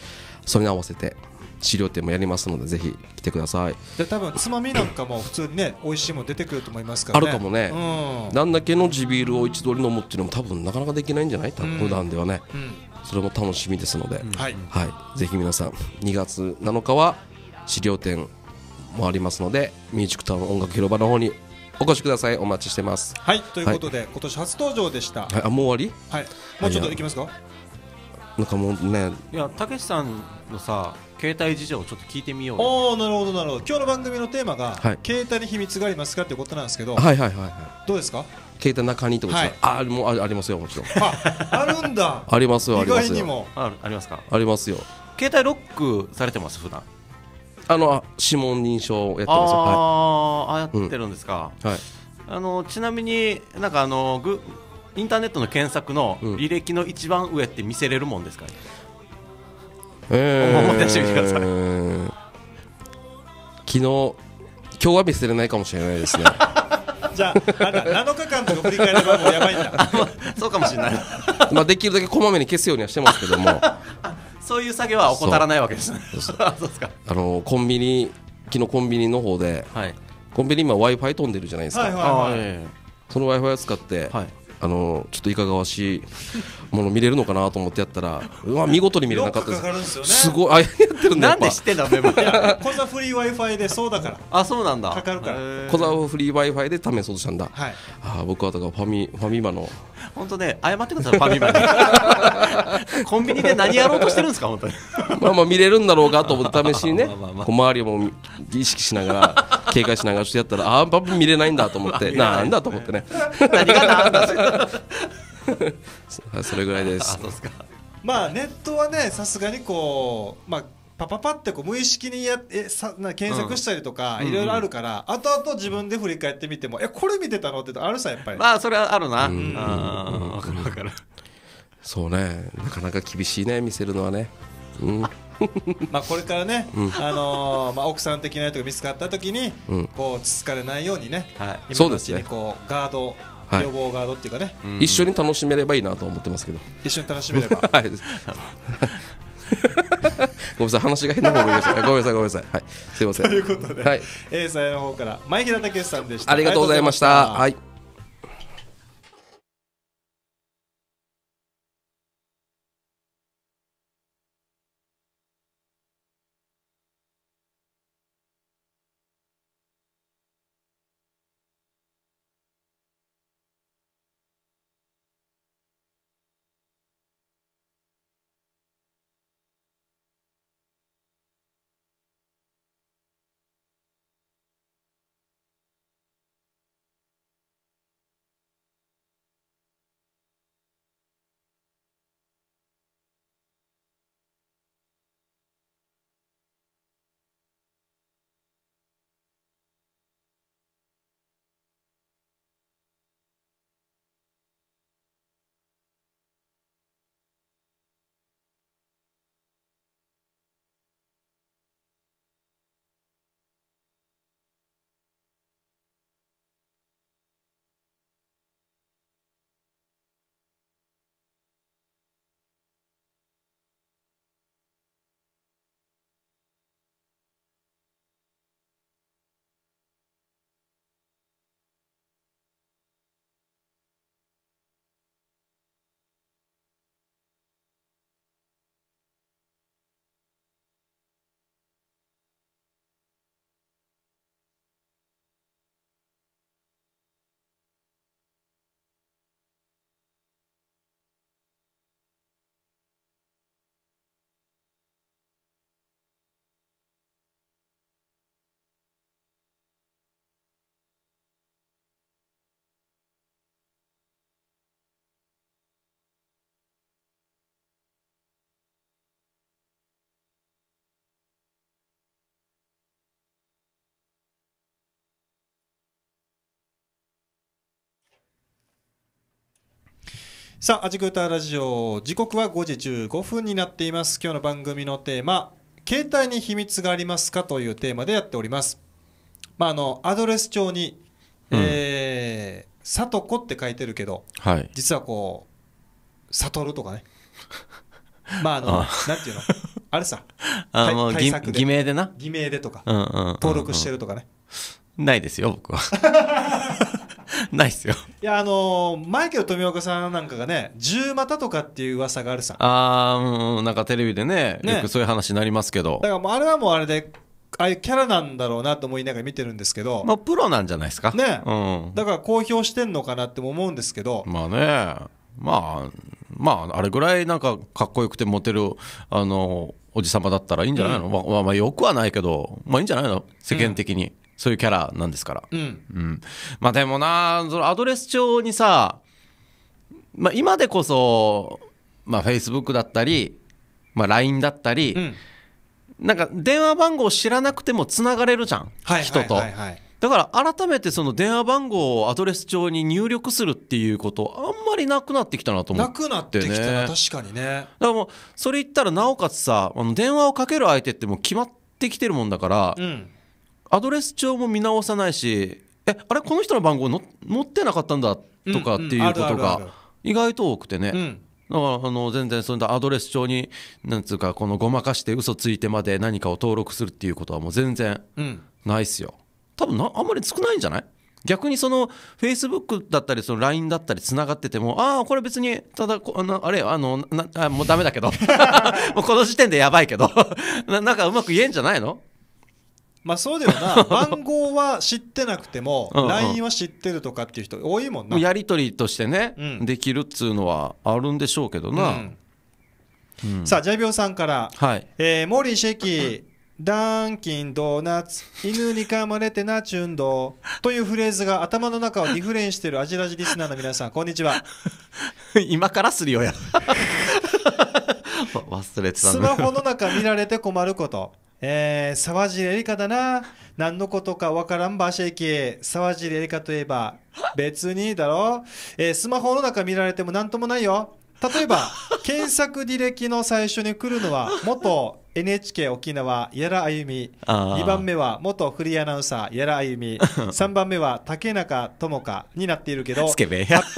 それに合わせて。資料展もやりますのでぜひ来てくださいで多分つまみなんかも普通にね美味しいもの出てくると思いますから、ね、あるかもね、うん、なんだけの地ビールを一度に飲むっていうのも多分なかなかできないんじゃない多分普段ではね、うん、それも楽しみですので、はい、はい、ぜひ皆さん2月7日は資料展もありますのでミュージックタウン音楽広場の方にお越しくださいお待ちしてますはいということで、はい、今年初登場でした、はい、あもう終わりはいもうちょっといきますかなんかもうねいやたけしさんのさ携帯事情をちょっと聞いてみようおおなるほどなるほど今日の番組のテーマが、はい、携帯に秘密がありますかってことなんですけどはいはいはい、はい、どうですか携帯中にとか、はい、あもうありますよもちろんあるんだ ありますよありますよあありますかありますよ携帯ロックされてます普段あの指紋認証やってますあ、はい、あやってるんですか、うん、はいあのちなみになんかあのぐインターネットの検索の履歴の一番上って見せれるもんですかね、うん、えー、思いてください、え昨日今日は見せれないかもしれないですねじゃああ7日間とか振り返ればもうやばいんだ そうかもしれないまあできるだけこまめに消すようにはしてますけどもそういう作業は怠らないわけですね あのコンビニ昨日コンビニの方で、はい、コンビニ今 w i f i 飛んでるじゃないですか、はいはいはい、その w i f i を使って、はいあのちょっといかがわしいもの見れるのかなと思ってやったら うわ見事に見れなかったです、ね、すごいあやってるんだなんで知ってんメモ小座 フリー w i f i でそうだからあそうなんだかかるから小座フリー w i f i で試そうとしたんだ、はい、あ僕はだからファミファミマの本当ね、謝ってください、ファミマに。コンビニで何やろうとしてるんですか、本当に。まあまあ、見れるんだろうかと思って、試しにね、小 回りも意識しながら、警戒しながらやったら、ああ、パパ見れないんだと思って、なんだと思ってね。何がなんだ それぐらいです。まあ、ネットはね、さすがにこう、まあ。パパパってこう無意識にやえさな検索したりとかいろいろあるから、うん、後々自分で振り返ってみても「えこれ見てたの?」ってあるさやっぱりまあそれはあるな、うん、あ分かる分かるそうねなかなか厳しいね見せるのはねうんまあこれからね、うん、あのー、まあ、奥さん的な人が見つかった時に、うん、こうつつかれないようにね、はい、今のうちにこう、ガード予防ガードっていうかね、一緒に楽しめればいいなと思ってますけど一緒に楽しめれば はい ごめんなさい話が変な方がいいですごめんなさいごめんなさいはいすみませんということで、はい、A さんの方から前平武さんでしたありがとうございましたはいさあ、アジクータラジオ、時刻は5時15分になっています。今日の番組のテーマ、携帯に秘密がありますかというテーマでやっております。まあ、あの、アドレス帳に、うん、えー、さとこって書いてるけど、はい、実はこう、さとるとかね。まあ、あの、あなんていうのあれさ、あの対策偽名でな。偽名でとか、うんうんうん、登録してるとかね。ないですよ、僕は。ないっすよ。いや、あのー、マイケル富岡さんなんかがね、十股とかっていう噂があるさ。あー、うん、なんかテレビでね、よくそういう話になりますけど。だからもうあれはもうあれで、ああいうキャラなんだろうなと思いながら見てるんですけど、まあ、プロなんじゃないですか。ね、うん、だから公表してんのかなって思うんですけど。まあね、まあ、まあ、あれぐらいなんかかっこよくてモテる、あの、おじ様だったらいいんじゃないの、うん、まあ、まあ、よくはないけど、まあいいんじゃないの世間的に。うそういうキャラなんですから、うん、うん、まあでもなそのアドレス帳にさ、まあ、今でこそ、まあ、Facebook だったり、まあ、LINE だったり、うん、なんか電話番号知らなくてもつながれるじゃん、はい、人と。はいはいはいだから改めてその電話番号をアドレス帳に入力するっていうことあんまりなくなってきたなと思って、ね、なくなってきたな確かにねだからもうそれ言ったらなおかつさあの電話をかける相手ってもう決まってきてるもんだから、うん、アドレス帳も見直さないしえあれこの人の番号の持ってなかったんだとかっていうことが意外と多くてね、うん、だからあの全然そうアドレス帳になんつうかこのごまかして嘘ついてまで何かを登録するっていうことはもう全然ないっすよ、多分なあんまり少ないんじゃない逆にそのフェイスブックだったりその LINE だったりつながっててもああこれ別にただあのあれあのなあもうダメだけど もうこの時点でやばいけど ななんかうまく言えんじゃないのまあそうだよな 番号は知ってなくても LINE は知ってるとかっていう人多いもんなやり取りとしてね、うん、できるっつうのはあるんでしょうけどな、さあジャビオさんから、はいえー、モーリーシェキダンキンドーナツ犬に噛まれてなチュンドーというフレーズが頭の中をリフレインしているアジラジリスナーの皆さんこんにちは 今からするよや 忘れてた、スマホの中見られて困ることえー、沢尻エリカだな。何のことかわからんばしゃいけ。沢尻エリカといえば、別にだろ、えー、スマホの中見られても何ともないよ。例えば、検索履歴の最初に来るのは、元 NHK 沖縄矢良あゆみ2番目は元フリーアナウンサー矢良あゆみ3番目は竹中智香になっているけど発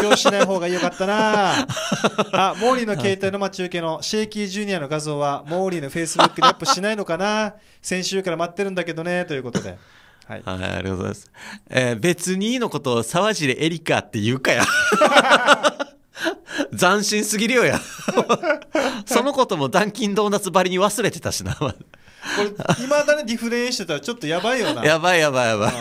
表しない方がよかったなあモーリーの携帯の待ち受けのシェイキージュニアの画像はモーリーのフェイスブックでアップしないのかな 先週から待ってるんだけどねということで。はい、はい、ありがとうございます。えー、別にのことを沢尻エリカって言うかや。斬新すぎるよや そのこともダンキンドーナツばりに忘れてたしなこれいまだにディフレインしてたらちょっとやばいよなやばいやばいやばい、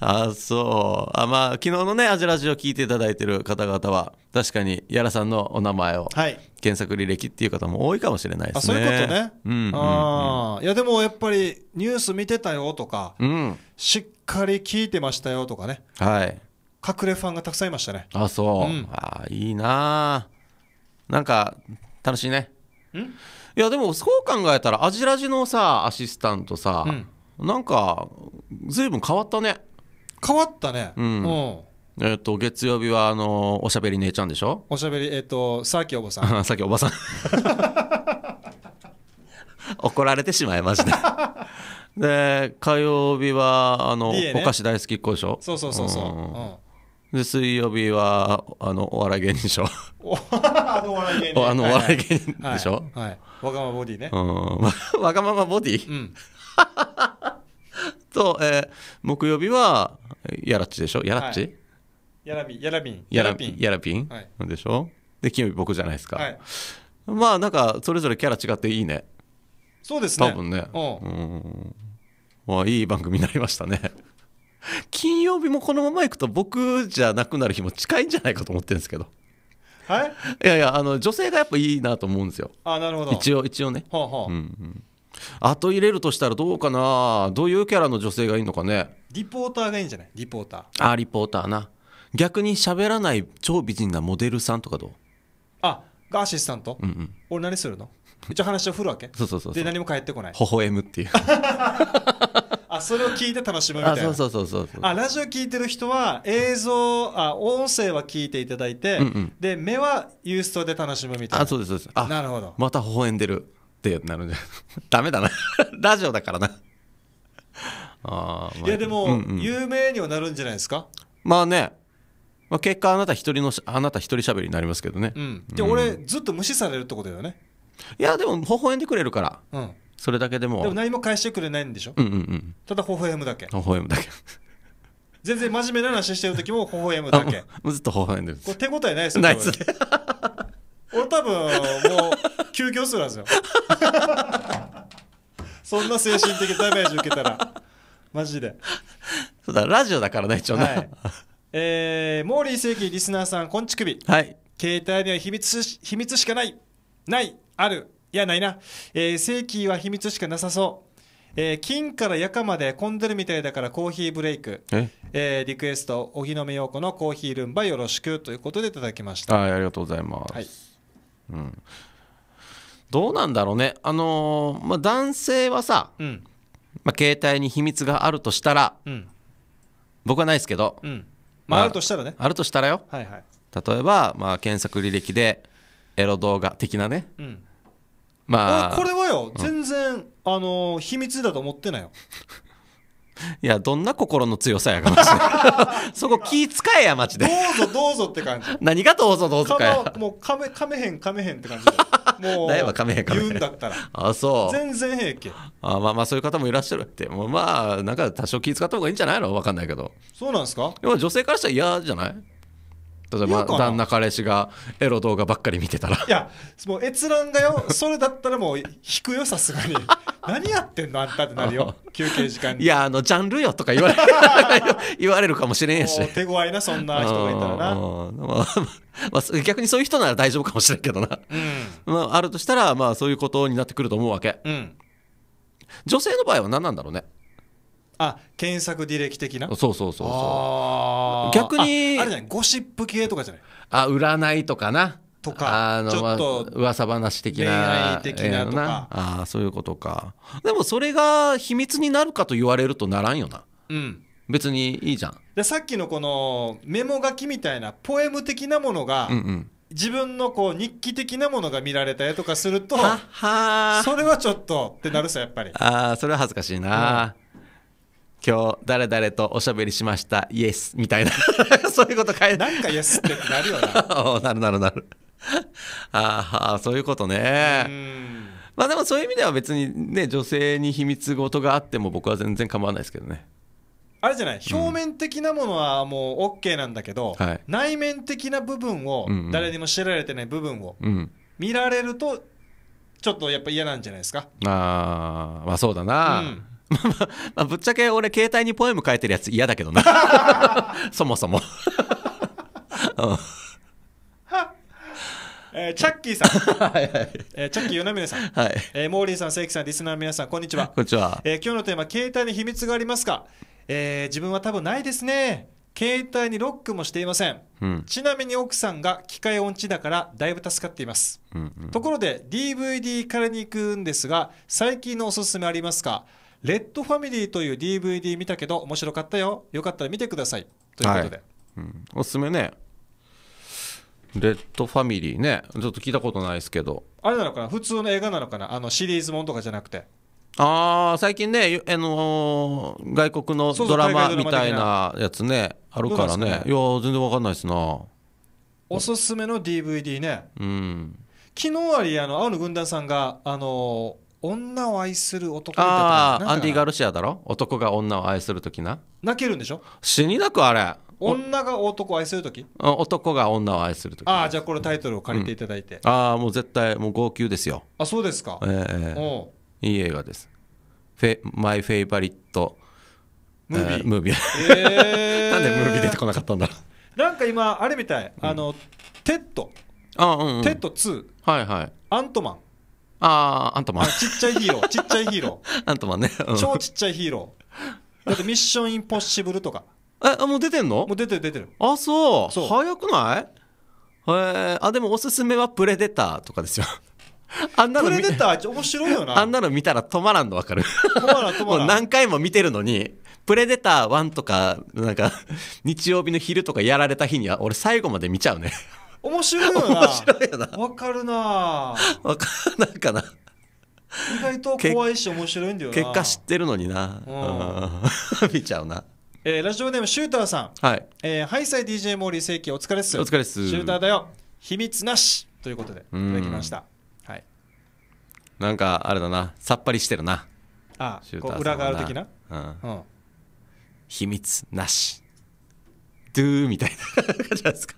あそうあまあ昨日のねアジラジオ聞いていただいてる方々は確かにやらさんのお名前を、はい、検索履歴っていう方も多いかもしれないですねあそういうことね、うんうん、ああいやでもやっぱりニュース見てたよとか、うん、しっかり聞いてましたよとかねはい隠れファンがたくさんいましたねあそう、うん、あいいななんか楽しいねいやでもそう考えたらアジラジのさアシスタントさ、うん、なんか随分変わったね変わったねうんえっ、ー、と月曜日はあのー、おしゃべり姉ちゃんでしょおしゃべりえっ、ー、とさきおばさんさき おばさん 怒られてしまいました で火曜日はあの、ね、お菓子大好きっ子でしょそうそうそうそう、うんで水曜日はあのお笑い芸人でしょあの お笑い芸人 あのお笑い芸人でしょ、はいはいはい、わがままボディねうんわがままボディ、うん、と、えー、木曜日はやらっちでしょやらっち、やらびやらびんやらびんやらびん、でしょで金曜日僕じゃないですか、まあなんかそれぞれキャラ違っていいねそうですね多分ねうん、うん、いい番組になりましたね金曜日もこのまま行くと僕じゃなくなる日も近いんじゃないかと思ってるんですけどはいいやいやあの女性がやっぱいいなと思うんですよあなるほど一応一応ね、はあはあ、うんうんと入れるとしたらどうかなどういうキャラの女性がいいのかねリポーターがいいんじゃないリポーターあリポーターな逆に喋らない超美人なモデルさんとかどうあガーシスさんと、うんうん、俺何するの一応話を振るわけそうそうそうで何も返ってこない微笑むっていう あそれを聞いて楽しむみたいなあそうそうそうそうあラジオ聞いてる人は映像あ音声は聞いていただいて、うんうん、で目はユーストで楽しむみたいなあそうですそうですあなるほどまた微笑んでるってなるんでゃ ダメだな ラジオだからなあ、まあ、いやでも、うんうん、有名にはなるんじゃないですかまあねまあ、結果あなた一人のあなた一人喋りになりますけどね、うん、で、うん、俺ずっと無視されるってことだよねいやでも微笑んでくれるから、うん、それだけでもでも何も返してくれないんでしょ、うんうんうん、ただ微笑むだけ微笑むだけ全然真面目な話してる時も微笑むだけずっと微笑んでるこれ手応えないですよないっすね俺多分もう休業するはずよ そんな精神的ダメージ受けたらマジでそうだラジオだからね一応ね、はい、えー、モーリー正規リスナーさんこんちくびはい携帯には秘密し秘密しかないないあるいや、ないな。えー、正規は秘密しかなさそう。えー、金から夜間まで混んでるみたいだからコーヒーブレイク。ええー、リクエスト、お日の目洋子のコーヒールンバよろしくということでいただきました。はい、ありがとうございます。はい、うん。どうなんだろうね。あのー、まあ、男性はさ、うん、まあ、携帯に秘密があるとしたら、うん、僕はないですけど、うん、まあ、あるとしたらね。あるとしたらよ。はいはい。例えば、まあ、検索履歴でエロ動画的なね。うんまあ、これはよ、全然、あの秘密だと思ってないよ。いや、どんな心の強さやかもしれない。そこ気使えや、マジで。どうぞどうぞって感じ。何がどうぞどうぞかや。もうかめ、かめへんかめへんって感じ。もう、だいぶかめへんかめへん。言うんだったら。あ、そう。全然平気。あまあまあ、そういう方もいらっしゃるって。もうまあ、なんか多少気使った方がいいんじゃないのわかんないけど。そうなんですかでも女性からしたら嫌じゃない例えば旦那彼氏がエロ動画ばっかり見てたらいやもう閲覧だよそれだったらもう引くよさすがに 何やってんのあんたってなるよ休憩時間にいやあのジャンルよとか言われ 言われるかもしれんし手強いなそんな人がいたらな、まあ、逆にそういう人なら大丈夫かもしれんけどな、うん、まあ、あるとしたらまあそういうことになってくると思うわけ、うん、女性の場合は何なんだろうねあ検索履歴的なそうそうそうそう逆にああれじゃないゴシップ系とかじゃないあ占いとかなとかあのちょっと、噂話的な恋愛的なとか、えあそういうことかでもそれが秘密になるかと言われるとならんよなうん別にいいじゃんでさっきのこのメモ書きみたいなポエム的なものが、うんうん自分のこう日記的なものが見られたりとかするとそれはちょっとってなるさやっぱりああそれは恥ずかしいな、う今日誰々とおしゃべりしましたイエスみたいな そういうこと変えなんかイエスってなるよな なるなるなる ああそういうことねまあでもそういう意味では別にね女性に秘密事があっても僕は全然構わないですけどねあれじゃない表面的なものはもう OK なんだけど、うん、内面的な部分を、誰にも知られてない部分を、見られるとちょっとやっぱ嫌なんじゃないですかああまあそうだな、うんまあ、まあ、ぶっちゃけ俺携帯にポエム書いてるやつ嫌だけどな そもそもうん えー、チャッキーさん、はいはい、えー、チャッキー米嶺さん、はい、えー、モーリーさん、セイキさん、リスナーの皆さん、こんにちは。こんにちは。えー、今日のテーマ、携帯に秘密がありますか、えー、自分は多分ないですね。携帯にロックもしていません、うん、ちなみに奥さんが機械音痴だからだいぶ助かっています、うんうん、ところで DVD 借りに行くんですが最近のおすすめありますかレッドファミリーという DVD 見たけど面白かったよよかったら見てくださいということで、はい、うん、おすすめねレッドファミリーねちょっと聞いたことないですけどあれなのかな普通の映画なのかなあのシリーズもんとかじゃなくてああ最近ね、あのー、外国のドラマみたいなやつねあるからね、ね、いや全然わかんないですなおすすめの DVD ねうん昨日ありあの青の軍団さんがあのー女を愛する男みたいなああアンディ・ガルシアだろ男が女を愛する時な泣けるんでしょ死になくあれ女が男を愛する時男が女を愛する時ああじゃあこれタイトルを借りていただいて、うん、ああもう絶対もう号泣ですよあそうですかええー、いい映画ですフェマイフェイバリットムービー、えー、ムービー、えー、なんでムービー出てこなかったんだなんか今あれみたいあの、うん、テッドあ、うんうん、テッド2はいはいアントマンああアントマンちっちゃいヒーロー ちっちゃいヒーローアントマンね、うん、超ちっちゃいヒーローだってミッションインポッシブルとかえもう出てんのもう出てる出てるあそうそう早くないえー、あでもおすすめはプレデターとかですよ あんなのプレデター面白いよな あんなの見たら止まらんの分かる止まらん止まらん何回も見てるのにプレデター1とかなんか日曜日の昼とかやられた日には俺最後まで見ちゃうね面白いよな面白いよなわかるなわかないかな意外と怖いし面白いんだよな結果知ってるのにな、うん、見ちゃうなえー、ラジオネームシューターさん。はい。えー、ハイサイ DJ モーリー正規お疲れっす。お疲れっす。シューターだよ。秘密なしということで、いただきました。はい。なんか、あれだな。さっぱりしてるな。ああ、シューターさん裏る的な、うん、うん。秘密なし。ドゥーみたいな感 じですか。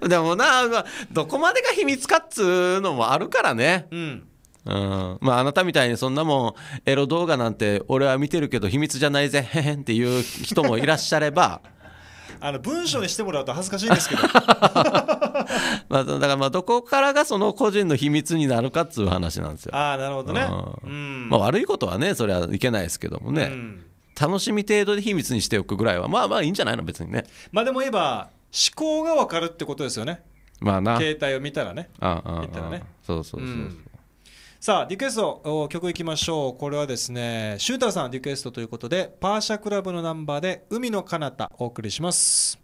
でもなどこまでが秘密かっつうのもあるからねうんうん、まああなたみたいにそんなもんエロ動画なんて俺は見てるけど秘密じゃないぜへへんっていう人もいらっしゃれば あの文章にしてもらうと恥ずかしいんですけど まあ、だからまあどこからがその個人の秘密になるかっつう話なんですよ。ああ、なるほどね、うんまあ、悪いことはねそれはいけないですけどもね、うん、楽しみ程度で秘密にしておくぐらいはまあまあいいんじゃないの別にね。まあ、でも言えば思考が分かるってことですよねまあな携帯を見たらねあああ言ったらねそうそうそうそう、うんさあ、リクエスト、曲いきましょう。これはですね、シューターさんリクエストということで、パーシャクラブのナンバーで、海の彼方お送りします。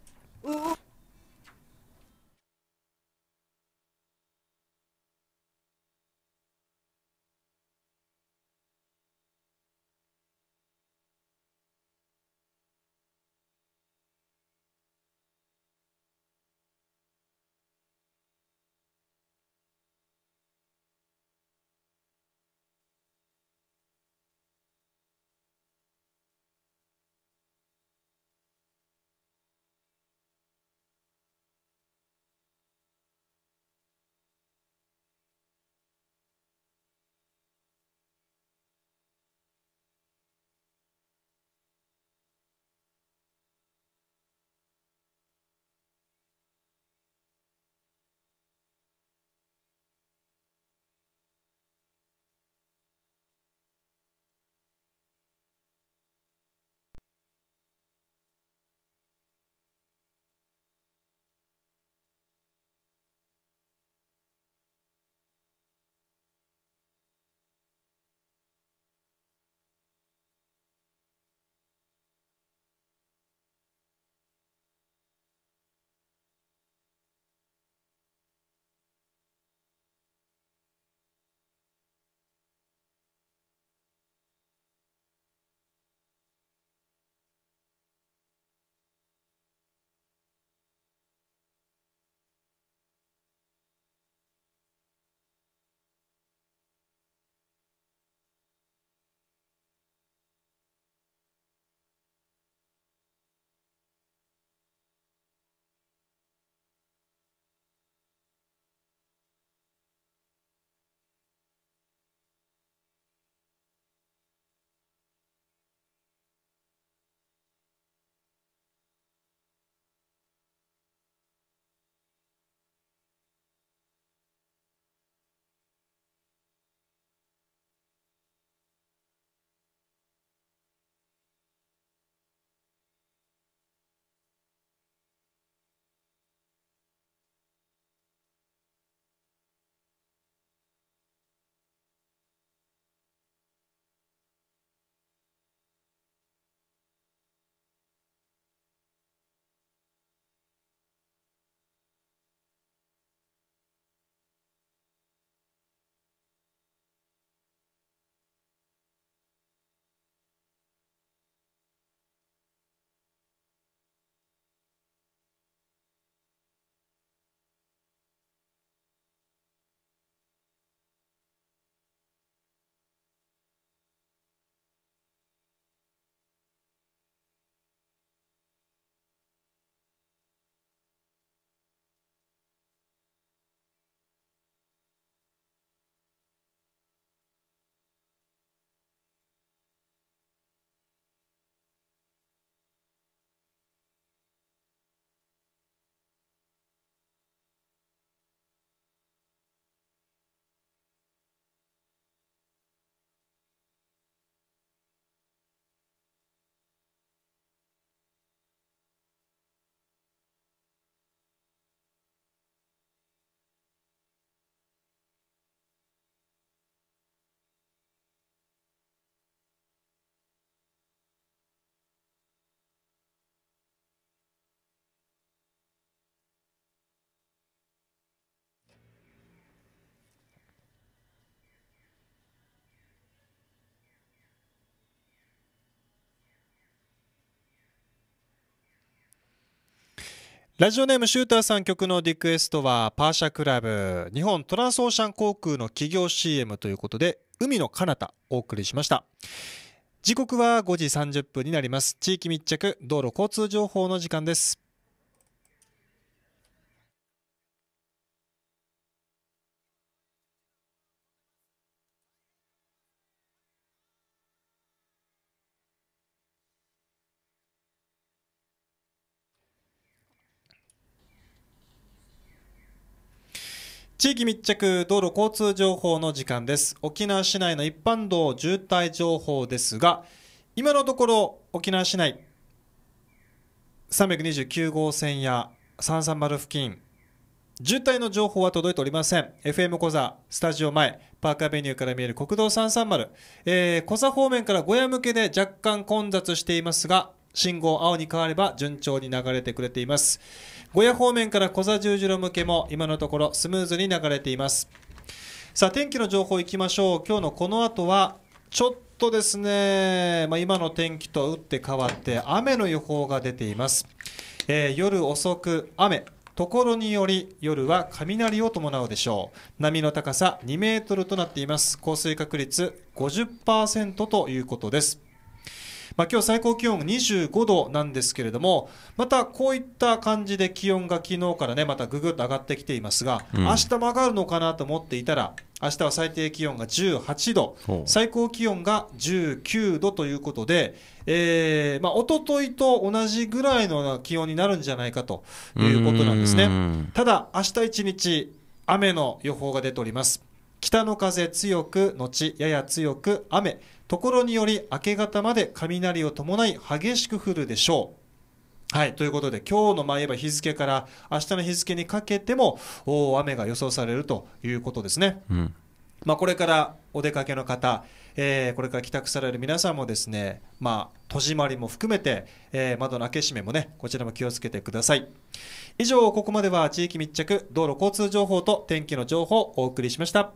ラジオネームシューターさん曲のリクエストはパーシャクラブ日本トランスオーシャン航空の企業 CM ということで海の彼方お送りしました時刻は5時30分になります地域密着道路交通情報の時間です地域密着道路交通情報の時間です沖縄市内の一般道渋滞情報ですが今のところ沖縄市内329号線や330付近渋滞の情報は届いておりません FM 小座スタジオ前パーカーベニューから見える国道330、えー、小座方面から小屋向けで若干混雑していますが信号青に変われば順調に流れてくれています小屋方面から小座十字路向けも今のところスムーズに流れていますさあ天気の情報いきましょう今日のこの後はちょっとですね、まあ、今の天気と打って変わって雨の予報が出ています、えー、夜遅く雨ところにより夜は雷を伴うでしょう波の高さ2メートルとなっています降水確率50%ということですまあ、今日最高気温が25度なんですけれども、またこういった感じで気温が昨日からね、またぐぐっと上がってきていますが、うん、明日も上がるのかなと思っていたら、明日は最低気温が18度、最高気温が19度ということで、えーまあ、一昨日と同じぐらいの気温になるんじゃないかということなんですね。ただ、明日一日、雨の予報が出ております。北の風強く、後やや強く雨、ところにより明け方まで雷を伴い激しく降るでしょう。はい、ということで今日の前は日付から明日の日付にかけても雨が予想されるということですね。うん、まあ、これからお出かけの方、えー、これから帰宅される皆さんもですね、まあ、戸締まりも含めて、えー、窓の開け閉めもねこちらも気をつけてください以上ここまでは地域密着道路交通情報と天気の情報をお送りしました。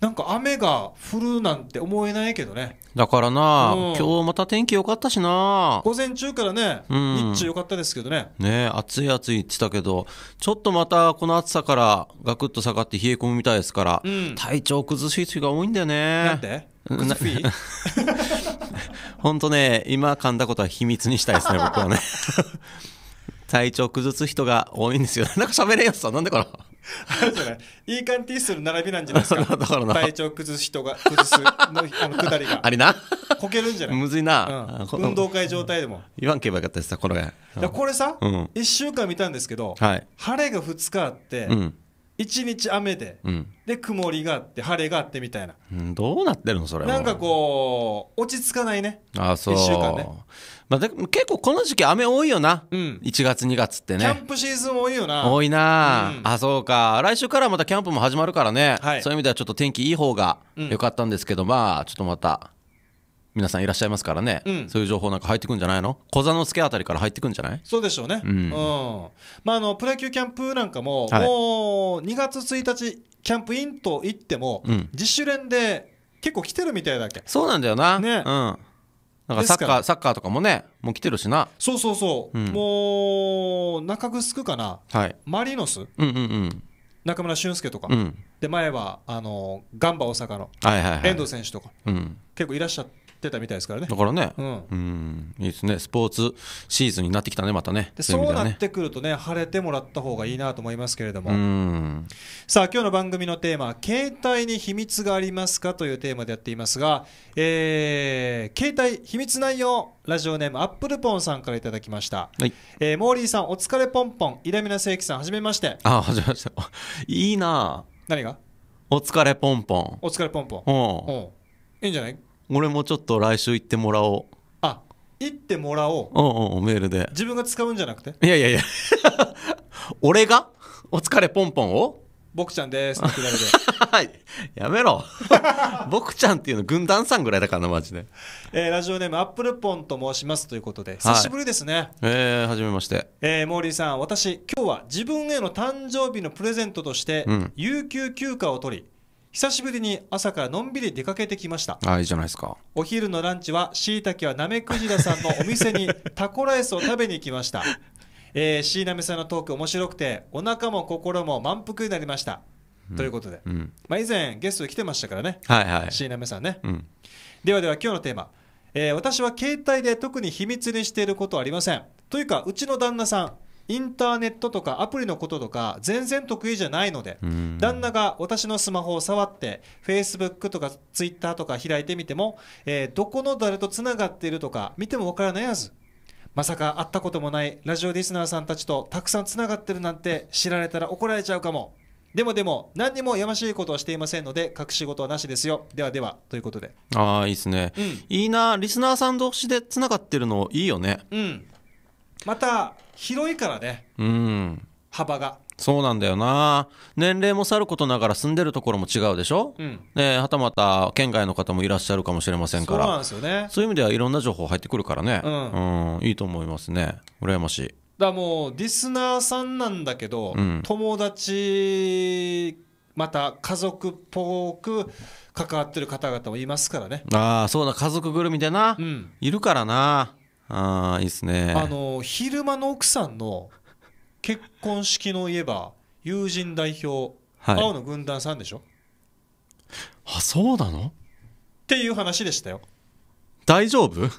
なんか雨が降るなんて思えないけどねだからな、うん、今日また天気良かったしな午前中からね、うん、日中良かったですけどねね暑い暑いって言ってたけどちょっとまたこの暑さからガクッと下がって冷え込むみたいですから、うん、体調崩しい日が多いんだよねなんで 本当ね今噛んだことは秘密にしたいですね僕はね 体調崩す人が多いんですよ。なんか喋れよさ、なんでかな。あれじゃないいい感じする並びなんじゃないですか 体調崩す人が崩すのあのだりが あれなこけるんじゃないむずいな、運動会状態でも言わんけばよかったですこれ、これさ、一1週間見たんですけど、はい、晴れが2日あって、うん1日雨で、うん、で曇りがあって晴れがあってみたいな、うん、どうなってるのそれなんかこう落ち着かないねあそう1週間ね、まあ、で結構この時期雨多いよな、うん、1月2月ってねキャンプシーズン多いよな多いな、うん、あそうか来週からまたキャンプも始まるからね、はい、そういう意味ではちょっと天気いい方が良かったんですけど、まあちょっとまた皆さんいらっしゃいますからね、うん、そういう情報なんか入ってくんじゃないの小座之助あたりから入ってくんじゃないそうでしょうね、うん、うん、まあ、あのプロ野球キャンプなんかも、はい、もう2月1日キャンプインと行っても、うん、自主練で結構来てるみたいだけそうなんだよな、ねうん、なんかサッカーサッカーとかもねもう来てるしなそうそうそう、うん、もう中城かな、はい、マリノス、うんうんうん中村俊輔とか、うん、で前はあのガンバ大阪の遠藤選手とか、うん、結構いらっしゃって。ってたみたいですからね。だからね、うん、うんいいですね、スポーツシーズンになってきたね、またね。でそうなってくるとね、晴れてもらった方がいいなと思いますけれども、さあ、今日の番組のテーマ、携帯に秘密がありますかというテーマでやっていますが、えー、携帯秘密内容、ラジオネーム、アップルポンさんからいただきました。はい、えー、モーリーさん、お疲れポンポン、イラミナセイキさん、はじめまして。あ、はじめまして。いいな何がお疲れポンポン。お疲れポンポン。うん。いいんじゃない俺もちょっと来週行ってもらおうあ行ってもらおううんうんメールで自分が使うんじゃなくていやいやいや 俺がお疲れポンポンを僕ちゃんですってくだりでやめろ 僕ちゃんっていうの軍団さんぐらいだからなマジで、えー、ラジオネームアップルポンと申しますということで久しぶりですね、はい、えー、めまして、えー、モーリーさん私今日は自分への誕生日のプレゼントとして、うん、有給休暇を取り久しぶりに朝からのんびり出かけてきましたあいいじゃないですかお昼のランチはしいたけはなめくじらさんのお店にタコライスを食べに行きましたえ椎名さんのトーク面白くてお腹も心も満腹になりましたということで、うん、まあ、以前ゲストで来てましたからね、はいはい、椎名さんね、うん、ではでは今日のテーマ、えー、私は携帯で特に秘密にしていることはありませんというかうちの旦那さんインターネットとかアプリのこととか全然得意じゃないので、旦那が私のスマホを触って、フェイスブックとかツイッターとか開いてみても、えー、どこの誰とつながっているとか見てもわからないはず。まさか会ったこともないラジオリスナーさんたちとたくさんつながってるなんて知られたら怒られちゃうかも。でもでも何にもやましいことはしていませんので隠し事はなしですよではではということでああいいですね、うん、いいなリスナーさん同士でつながってるのいいよねうんまた広いからね、うん、幅が。そうなんだよな年齢もさることながら住んでるところも違うでしょ、うん、ね、はたまた県外の方もいらっしゃるかもしれませんからそうなんですよ、ね、そういう意味ではいろんな情報入ってくるからね、うん、うん、いいと思いますね羨ましいだもうリスナーさんなんだけど、うん、友達また家族っぽく関わってる方々もいますからねああそうだ家族ぐるみでな、いるからなああいいですねあの昼間の奥さんの結婚式のいえば友人代表、はい、青の軍団さんでしょあそうなのっていう話でしたよ大丈夫 い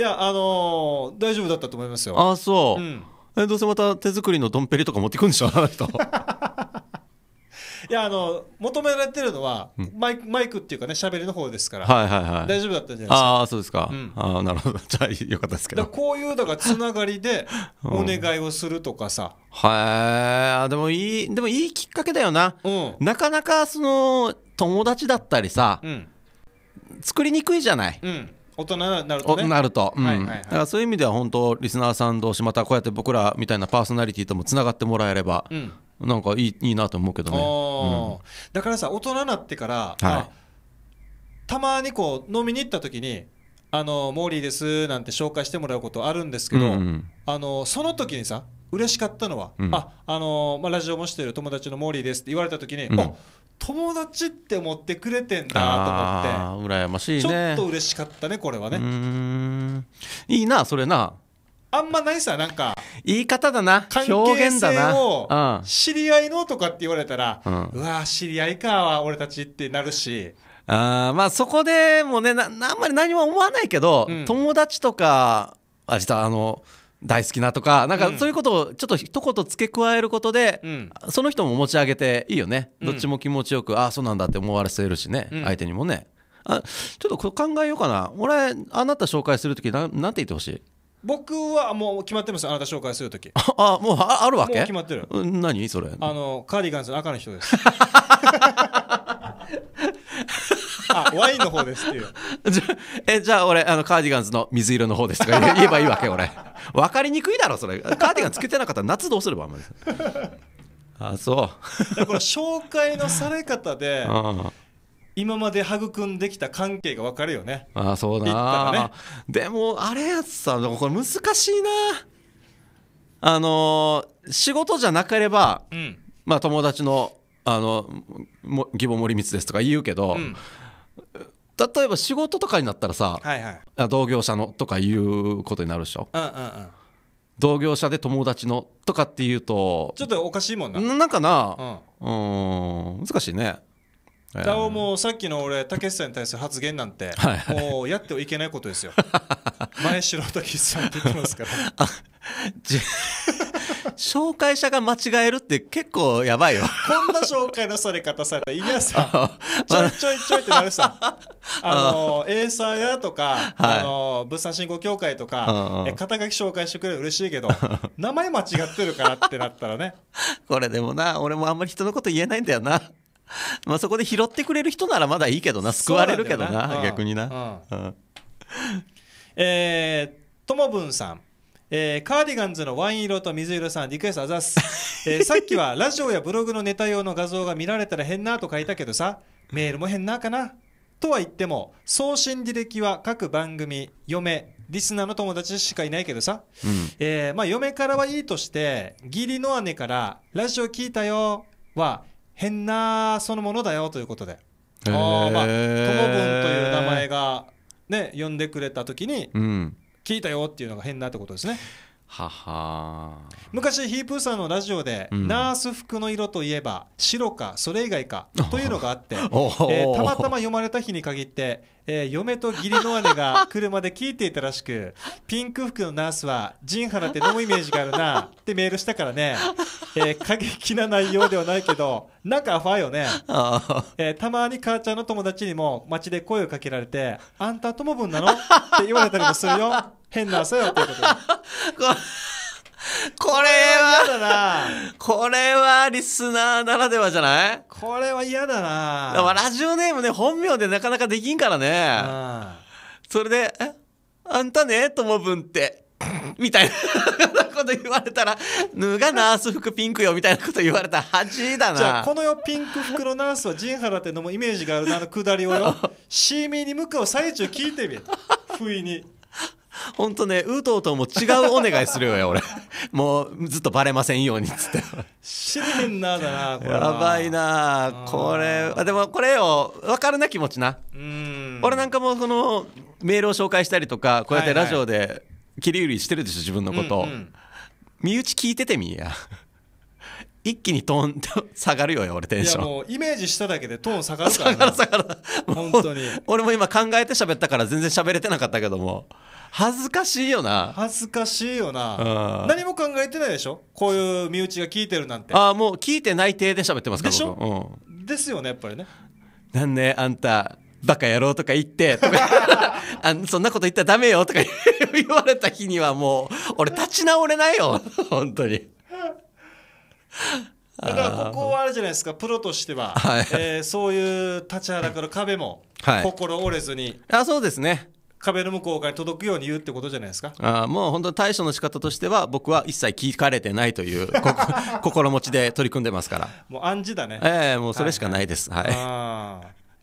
やあのー、大丈夫だったと思いますよあそう、うん、えどうせまた手作りのドンペリとか持っていくんでしょあの人 いやあの求められてるのは、マイクマイクっていうかね喋りの方ですから、はいはいはい大丈夫だったんじゃないですかああそうですか、うんああなるほど じゃあよかったですけどかこういうのがらつながりで お願いをするとかさ、はいでもいいでもいいきっかけだよなうんなかなかその友達だったりさうん作りにくいじゃないうん大人になると、ね、なると、うん、はいはいはい、だからそういう意味では本当リスナーさん同士またこうやって僕らみたいなパーソナリティともつながってもらえれば、うん、なんかいいいいなと思うけどね、うん、だからさ大人になってから、はいたまにこう飲みに行った時に「あのモーリーです」なんて紹介してもらうことあるんですけど、うんうん、あのその時にさ嬉しかったのは、うん、ああのまあ、ラジオもしてる友達のモーリーですって言われた時に、うん、友達って思ってくれてんだと思って羨ましい、ね、ちょっと嬉しかったねこれはねいいなそれなあんまないさなんか言い方だな関係だを知り合いのとかって言われたら、うん、うわ知り合いか俺たちってなるしあまあそこでもうねあんまり何も思わないけど、うん、友達とかあ実はあの大好きなとかなんかそういうことをちょっと一言付け加えることで、うん、その人も持ち上げていいよね、うん、どっちも気持ちよくああそうなんだって思わせるしね、うん、相手にもねあちょっと考えようかな俺あなた紹介する時なんて言ってほしい僕はもう決まってますあなた紹介する時 ああもうあるわけ決まってる何それあのカーディガンズの赤の人です あワインの方ですっていう じゃえじゃあ俺あのカーディガンズの水色の方ですとか言え ばいいわけ俺分かりにくいだろそれカーディガンつけてなかったら夏どうすればあんまりあそうこら、紹介のされ方で 今まで育んできた関係が分かるよねああそうだ、ね、でもあれやつさこれ難しいなあのー、仕事じゃなければ、うん、まあ友達のあの「義母森光です」とか言うけど、うん、例えば仕事とかになったらさ、はいはい同業者のとかいうことになるでしょうんうんうん同業者で友達のとかっていうとちょっとおかしいもんな、ななんかなうん難しいねだもうさっきの俺武さんに対する発言なんて、はいはもうやってはいけないことですよ 前城武さんって言ってますから じ紹介者が間違えるって結構やばいよこんな紹介のされ方されたら嫌さちょいちょいちょいってなるさ あのエーサーやとか、あの物産振興協会とか、肩書き紹介してくれる嬉しいけど 名前間違ってるからってなったらねこれでもな俺もあんまり人のこと言えないんだよなまあそこで拾ってくれる人ならまだいいけどな救われるけどな逆になええともぶんさんえー、カーディガンズのワイン色と水色さん、リクエストあざす。えー、さっきはラジオやブログのネタ用の画像が見られたら変なと書いたけどさ、メールも変なかな。とは言っても、送信履歴は各番組、嫁、リスナーの友達しかいないけどさ、うん、えー、まあ、嫁からはいいとして、義理の姉から、ラジオ聞いたよは、変なそのものだよということで。あまあ、とという名前が、ね、呼んでくれたときに、うん聞いたよっていうのが変なってことですね。はは昔ヒープーさんのラジオで、うん、ナース服の色といえば白かそれ以外かというのがあって、えー、たまたま読まれた日に限ってえー、嫁と義理の姉が 車で聞いていたらしくピンク服のナースは陣原って飲むイメージがあるなってメールしたからね、えー、過激な内容ではないけどなんかファーよね、えー、たまに母ちゃんの友達にも街で声をかけられて「あんた友分なの?」って言われたりもするよ変な朝よっていうことで。これは、これはリスナーならではじゃないこれは嫌だな。だからラジオネームね、本名でなかなかできんからね。それで、あんたね、ともぶんって、みたいなこと言われたら、脱がナース服ピンクよ、みたいなこと言われたら恥だな。じゃあ、このよ、ピンク服のナースは陣原ってのもイメージがあるなのくだりをよ、シーミーに向かう最中聞いてみ。不意に。本当ねうとうとも違うお願いするよ俺 もうずっとバレませんようにっつって知れへんなだなこれやばいなこれあでもこれよ分かるな気持ちな俺なんかもこのメールを紹介したりとかこうやってラジオで切り売りしてるでしょ自分のこと、身内聞いててみや一気にトーン 下がるよ俺テンションいやもうイメージしただけでトーン下がるから下がる下がる本当に俺も今考えて喋ったから全然喋れてなかったけども恥ずかしいよな恥ずかしいよな、うん、何も考えてないでしょこういう身内が聞いてるなんてああもう聞いてい体で喋ってますからでしょ、うん、ですよねやっぱりねなんねあんたバカ野郎とか言って あそんなこと言ったらダメよとか言われた日にはもう俺立ち直れないよ本当に だからここはあれじゃないですかプロとしては、はい、えー、そういう立ちはだから壁も心折れずに、はい、あそうですね壁の向こう側に届くように言うってことじゃないですかあもう本当対処の仕方としては僕は一切聞かれてないという 心持ちで取り組んでますからもう暗示だねええー、もうそれしかないですはい、は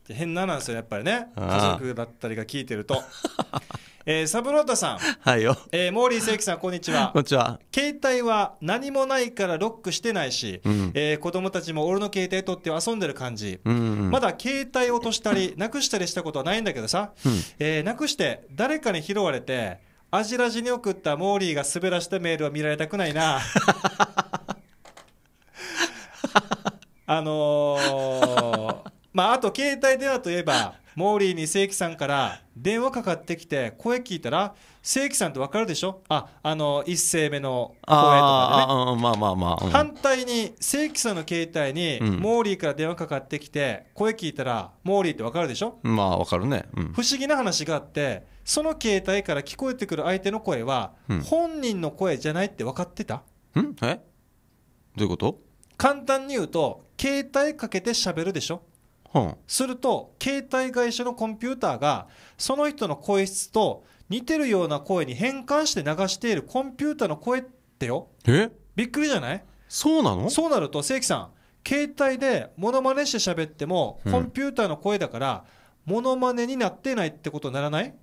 い、変ななんですよやっぱりね家族だったりが聞いてると えー、サブロータさん。はいよ。えー、モーリー正規さん、こんにちは。こんにちは。携帯は何もないからロックしてないし、うん、えー、子供たちも俺の携帯取って遊んでる感じ。うんうん、まだ携帯落としたり、なくしたりしたことはないんだけどさ、うん、えー、なくして誰かに拾われて、アジラジに送ったモーリーが滑らしたメールは見られたくないな。あのー、まあ、あと携帯電話といえば、モーリーに正規さんから電話かかってきて声聞いたら正規さんって分かるでしょああの1声目の声とかねまあまあまあ、うん、反対に正規さんの携帯にモーリーから電話かかってきて声聞いたらモーリーって分かるでしょまあ分かるね、うん、不思議な話があってその携帯から聞こえてくる相手の声は本人の声じゃないって分かってた、うんえどういうこと簡単に言うと携帯かけて喋るでしょすると携帯会社のコンピューターがその人の声質と似てるような声に変換して流しているコンピューターの声ってよえびっくりじゃないそうなのそうなると正規さん携帯でモノマネして喋っても、コンピューターの声だからモノマネになってないってことにならない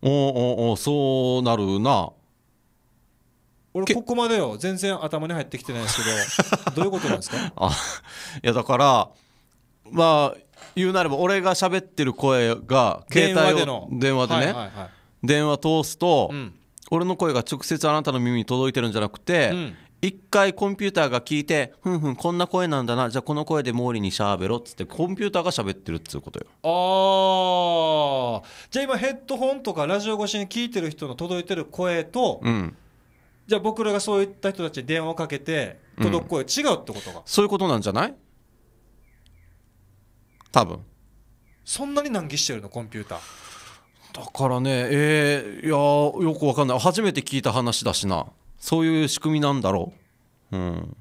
おおおそうなるな俺ここまでよ全然頭に入ってきてないですけど どういうことなんですかあいやだからまあ言うなれば俺が喋ってる声が携帯を電話でね、電話通すと、俺の声が直接あなたの耳に届いてるんじゃなくて、一回コンピューターが聞いてふんふんこんな声なんだなじゃあこの声で毛利にしゃべろっつってコンピューターが喋ってるっつうことよああじゃあ今ヘッドホンとかラジオ越しに聞いてる人の届いてる声と、うん、じゃあ僕らがそういった人たちに電話をかけて届く声、うん、違うってことがそういうことなんじゃない多分そんなに難儀してるのコンピューターだからねえー、いやよくわかんない初めて聞いた話だしなそういう仕組みなんだろううん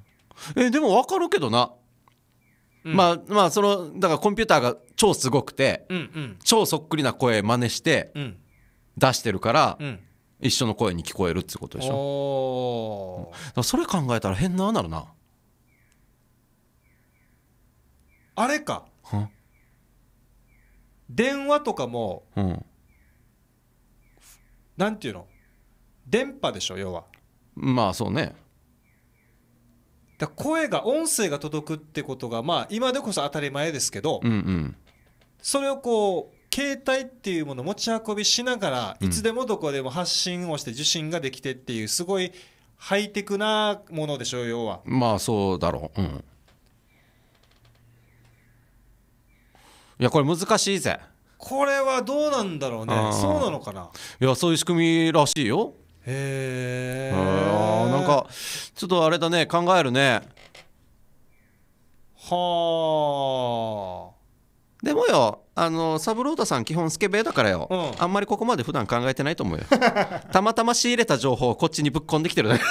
えでもわかるけどな、うん、まあまあそのだからコンピューターが超すごくて、うんうん、超そっくりな声真似して、出してるから、うん、一緒の声に聞こえるってことでしょそれ考えたら変なあなるなあれか電話とかも、うん、なんていうの電波でしょ要はまあそうねだ声が音声が届くってことがまあ今でこそ当たり前ですけど、うんうん、それをこう携帯っていうものを持ち運びしながらいつでもどこでも発信をして受信ができてっていうすごいハイテクなものでしょ要はまあそうだろう、うん、いやこれ難しいぜこれはどうなんだろうねそうなのかないやそういう仕組みらしいよへえなんかちょっとあれだね考えるねはあでもよあのサブローダさん基本スケベだからよ、うんあんまりここまで普段考えてないと思うよ たまたま仕入れた情報をこっちにぶっ込んできてるだけ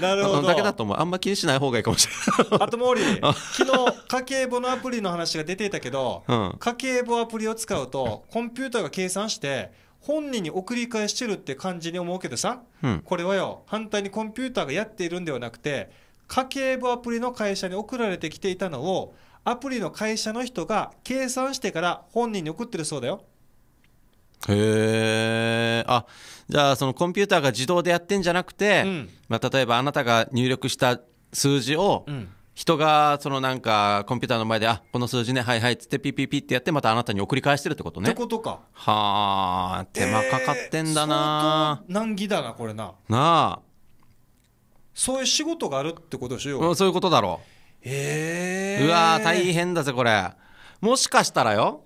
なるほどだけだと思うあんま気にしない方がいいかもしれないあと毛利昨日家計簿のアプリの話が出ていたけど、うん、家計簿アプリを使うとコンピューターが計算して本人に送り返してるって感じに思うけどさ、うんこれはよ反対にコンピューターがやっているんではなくて家計簿アプリの会社に送られてきていたのをアプリの会社の人が計算してから本人に送ってるそうだよへえあじゃあそのコンピューターが自動でやってんじゃなくて、うん、まあ、例えばあなたが入力した数字を、人がそのなんかコンピューターの前で「あこの数字ねはいはい」っつってピピピってやってまたあなたに送り返してるってことね。ってことか。はあ手間かかってんだな、えー、難儀だなこれな。なあそういう仕事があるってことしよう。そういうことだろう。えー、うわ大変だぜこれもしかしたらよ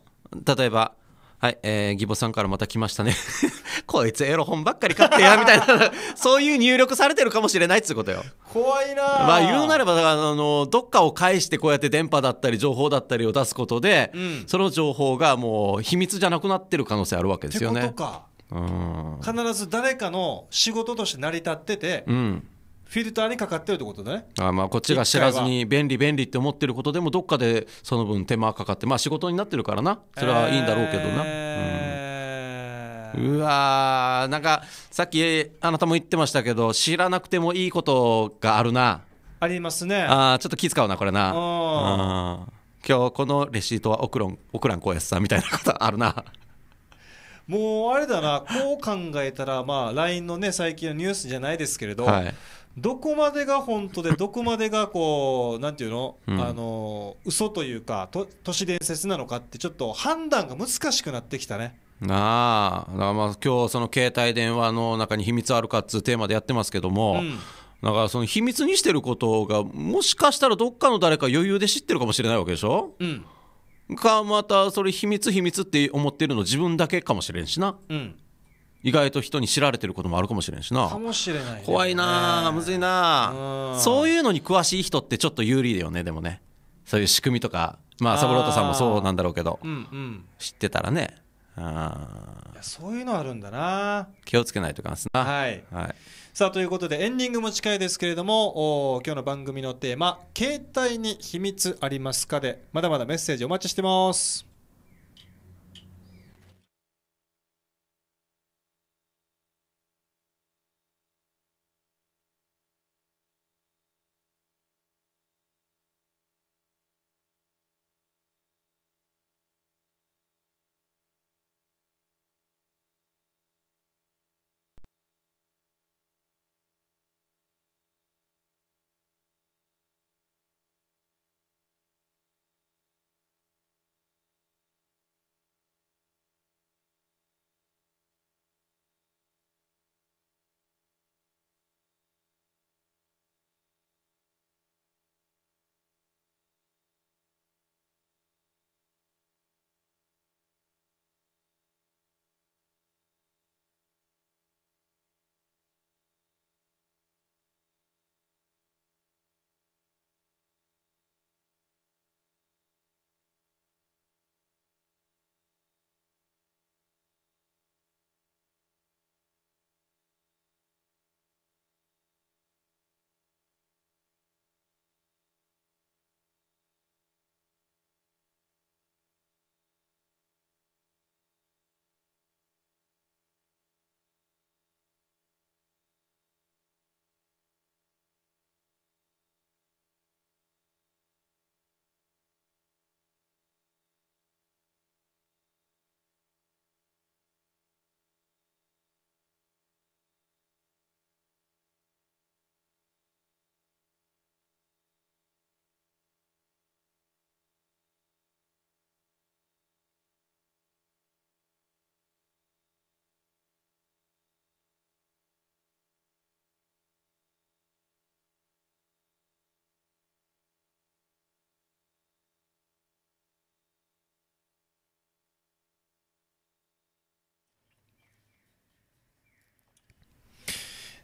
例えばはい、えー、義母さんからまた来ましたね こいつエロ本ばっかり買ってや、みたいな そういう入力されてるかもしれないっつうことよ。怖いなまあ言うなれば、だから、あの、どっかを介してこうやって電波だったり情報だったりを出すことで、うん、その情報がもう秘密じゃなくなってる可能性あるわけですよね。うん、必ず誰かの仕事として成り立ってて、うん、フィルターにかかってるってことだねあまあこっちが知らずに便利便利って思ってることでもどっかでその分手間かかってまあ仕事になってるからなそれはいいんだろうけどな、えー、うん、うわーなんかさっきあなたも言ってましたけど知らなくてもいいことがあるなありますねあちょっと気使うなこれなうん今日このレシートは送ろん送らんこうやさんみたいなことあるなもうあれだなこう考えたらまあ LINE のね最近のニュースじゃないですけれど、はいどこまでが本当で どこまでがこうなんていうの、うん、あの嘘というかと都市伝説なのかってちょっと判断が難しくなってきたね。ああだからまあ今日その携帯電話の中に秘密あるかっつうテーマでやってますけども、うん、だからその秘密にしてることがもしかしたらどっかの誰か余裕で知ってるかもしれないわけでしょ、うん、かまたそれ秘密秘密って思ってるの自分だけかもしれんしな。うん意外と人に知られてることもあるかもしれんしなかもしれない、ね、怖いなむずいなそういうのに詳しい人ってちょっと有利だよねでもねそういう仕組みとかまあ三郎太さんもそうなんだろうけど、うんうん、知ってたらねあそういうのあるんだな気をつけないといかんすなはい、はい、さあということでエンディングも近いですけれどもお今日の番組のテーマ「携帯に秘密ありますかでまだまだメッセージお待ちしてます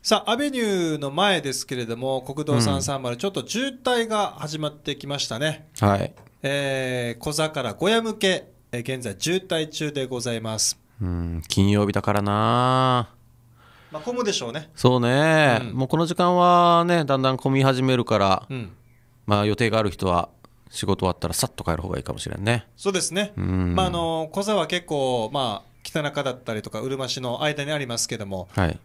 さあ、アベニューの前ですけれども、国道330、ちょっと渋滞が始まってきましたね。はい。えー、小座から小屋向け、えー、現在渋滞中でございます。うん、金曜日だからなまあ、混むでしょうね。そうね、うん、もうこの時間はね、だんだん混み始めるから、うん、まあ予定がある人は仕事終わったらさっと帰る方がいいかもしれんねそうですね、うん、まあ、あの小座は結構、まあ、北中だったりとかうるま市の間にありますけども、はい、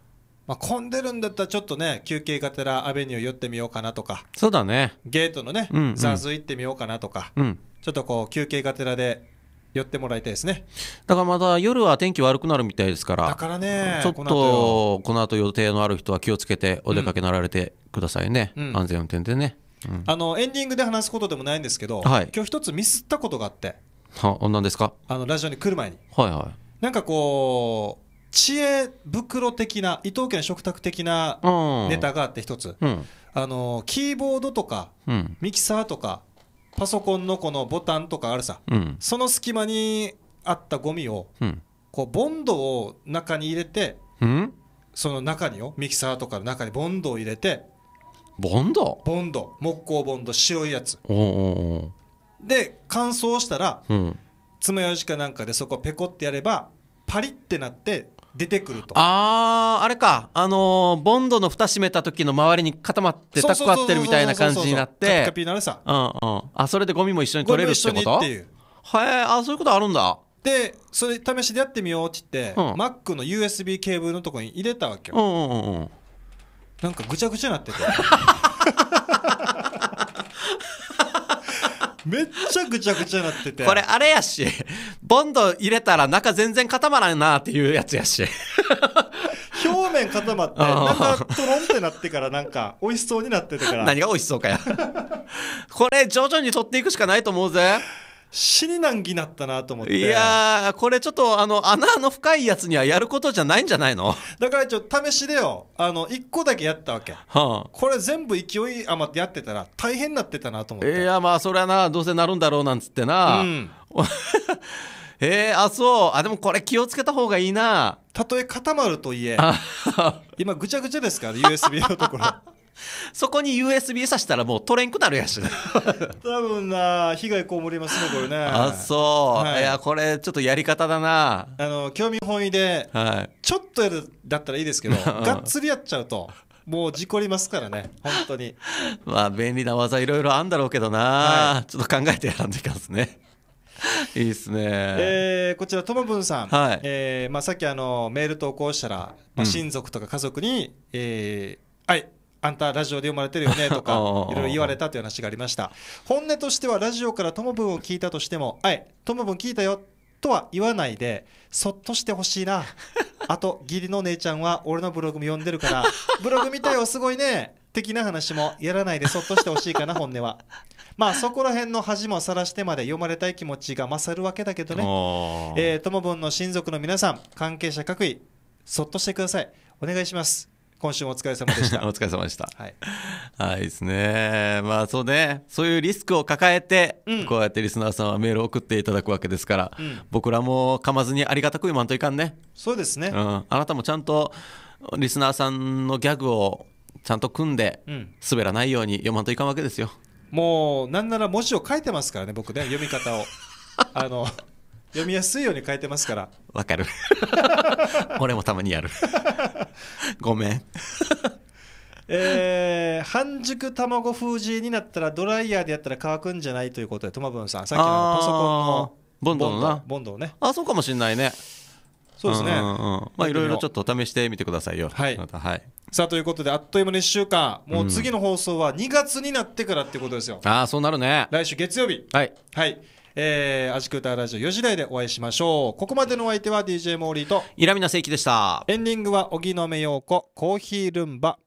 まあ、混んでるんだったらちょっとね休憩がてらアベニュー寄ってみようかなとかそうだねゲートのね、うんうザーズ行ってみようかなとか、うん、ちょっとこう休憩がてらで寄ってもらいたいですねだからまだ夜は天気悪くなるみたいですからだからねちょっとこの後予定のある人は気をつけてお出かけなられてくださいね、うん、安全運転でね、うん、あのエンディングで話すことでもないんですけど、はい、今日一つミスったことがあっては何ですかあのラジオに来る前にはいはいなんかこう知恵袋的な伊藤家の食卓的なネタがあって一つ、うん、あのキーボードとか、うん、ミキサーとかパソコンのこのボタンとかあるさ、うん、その隙間にあったゴミを、こうボンドを中に入れて、その中にをミキサーとかの中にボンドを入れてボンドボンド木工ボンド白いやつで乾燥したら、爪楊枝かなんかでそこペコってやればパリってなって出てくるとあああれかあのー、ボンドの蓋閉めた時の周りに固まってタッコ合ってるみたいな感じになってカピカピになるさ、うんうん、あそれでゴミも一緒に取れるってことはい、あそういうことあるんだでそれ試しでやってみようって言って、うん、クの USB ケーブルのとこに入れたわけよ、うんうんうん、なんかぐちゃぐちゃになってて めっちゃぐちゃぐちゃなっててこれあれやしボンド入れたら中全然固まらんなっていうやつやし表面固まってなんかトロンってなってからなんか美味しそうになっててから何が美味しそうかやこれ徐々に取っていくしかないと思うぜ死に難儀なったなと思っていやーこれちょっとあの穴の深いやつにはやることじゃないんじゃないのだからちょっと試しでよあの1個だけやったわけ、はあ、これ全部勢い余ってやってたら大変になってたなと思っていやまあそれはなどうせなるんだろうなんつってな、うん えー、あそうあでもこれ気をつけた方がいいなたとえ固まるといえ今ぐちゃぐちゃですから USB のところそこに USB 挿したらもう取れんくなるやし 多分な被害こもりますねこれねあそう、はい、いやこれちょっとやり方だなあの興味本位で、はい、ちょっとやるだったらいいですけど、がっつりやっちゃうともう事故りますからね、本当に。まあ、便利な技いろいろあるんだろうけどな、はい、ちょっと考えてやんでいんますね。いいですね、えー、こちら、トマブンさん、はい、えー、まあ、さっきあのメール投稿したら、まあ、親族とか家族に、うん、えー、はい、あんたラジオで読まれてるよね とかいろいろ言われたという話がありました本音としてはラジオから友文を聞いたとしても「はい友文聞いたよ」とは言わないでそっとしてほしいな あと義理の姉ちゃんは俺のブログも読んでるからブログ見たよすごいね的な話もやらないでそっとしてほしいかな本音はまあそこら辺の恥もさらしてまで読まれたい気持ちが勝るわけだけどねともぶんの親族の皆さん関係者各位そっとしてくださいお願いします今週もお疲れ様でした。お疲れ様でした。はい。はい、ですね。まあ、そうね。そういうリスクを抱えて、うん、こうやってリスナーさんはメールを送っていただくわけですから、うん、僕らも噛まずにありがたく言わんといかんね。そうですね。うん。あなたもちゃんと、リスナーさんのギャグをちゃんと組んで、滑らないように読まんといかんわけですよ。もう、なんなら文字を書いてますからね、僕ね、読み方を。あの読みやすいように書いてますからわかる 俺もたまにやる ごめんえー、半熟卵封じになったらドライヤーでやったら乾くんじゃないということでトマブンさんさっきのパソコンのボンドのなボンドをねあそうかもしれないねそうですね、うんまあいろいろちょっと試してみてくださいよはい、まはい、さあということであっという間に1週間もう次の放送は2月になってからってことですよ、うん、ああそうなるね来週月曜日はい、はいえー、アジクータラジオ4時台でお会いしましょう。ここまでのお相手は DJ モーリーと、イラミナセイキでした。エンディングは荻野目洋子、コーヒールンバ、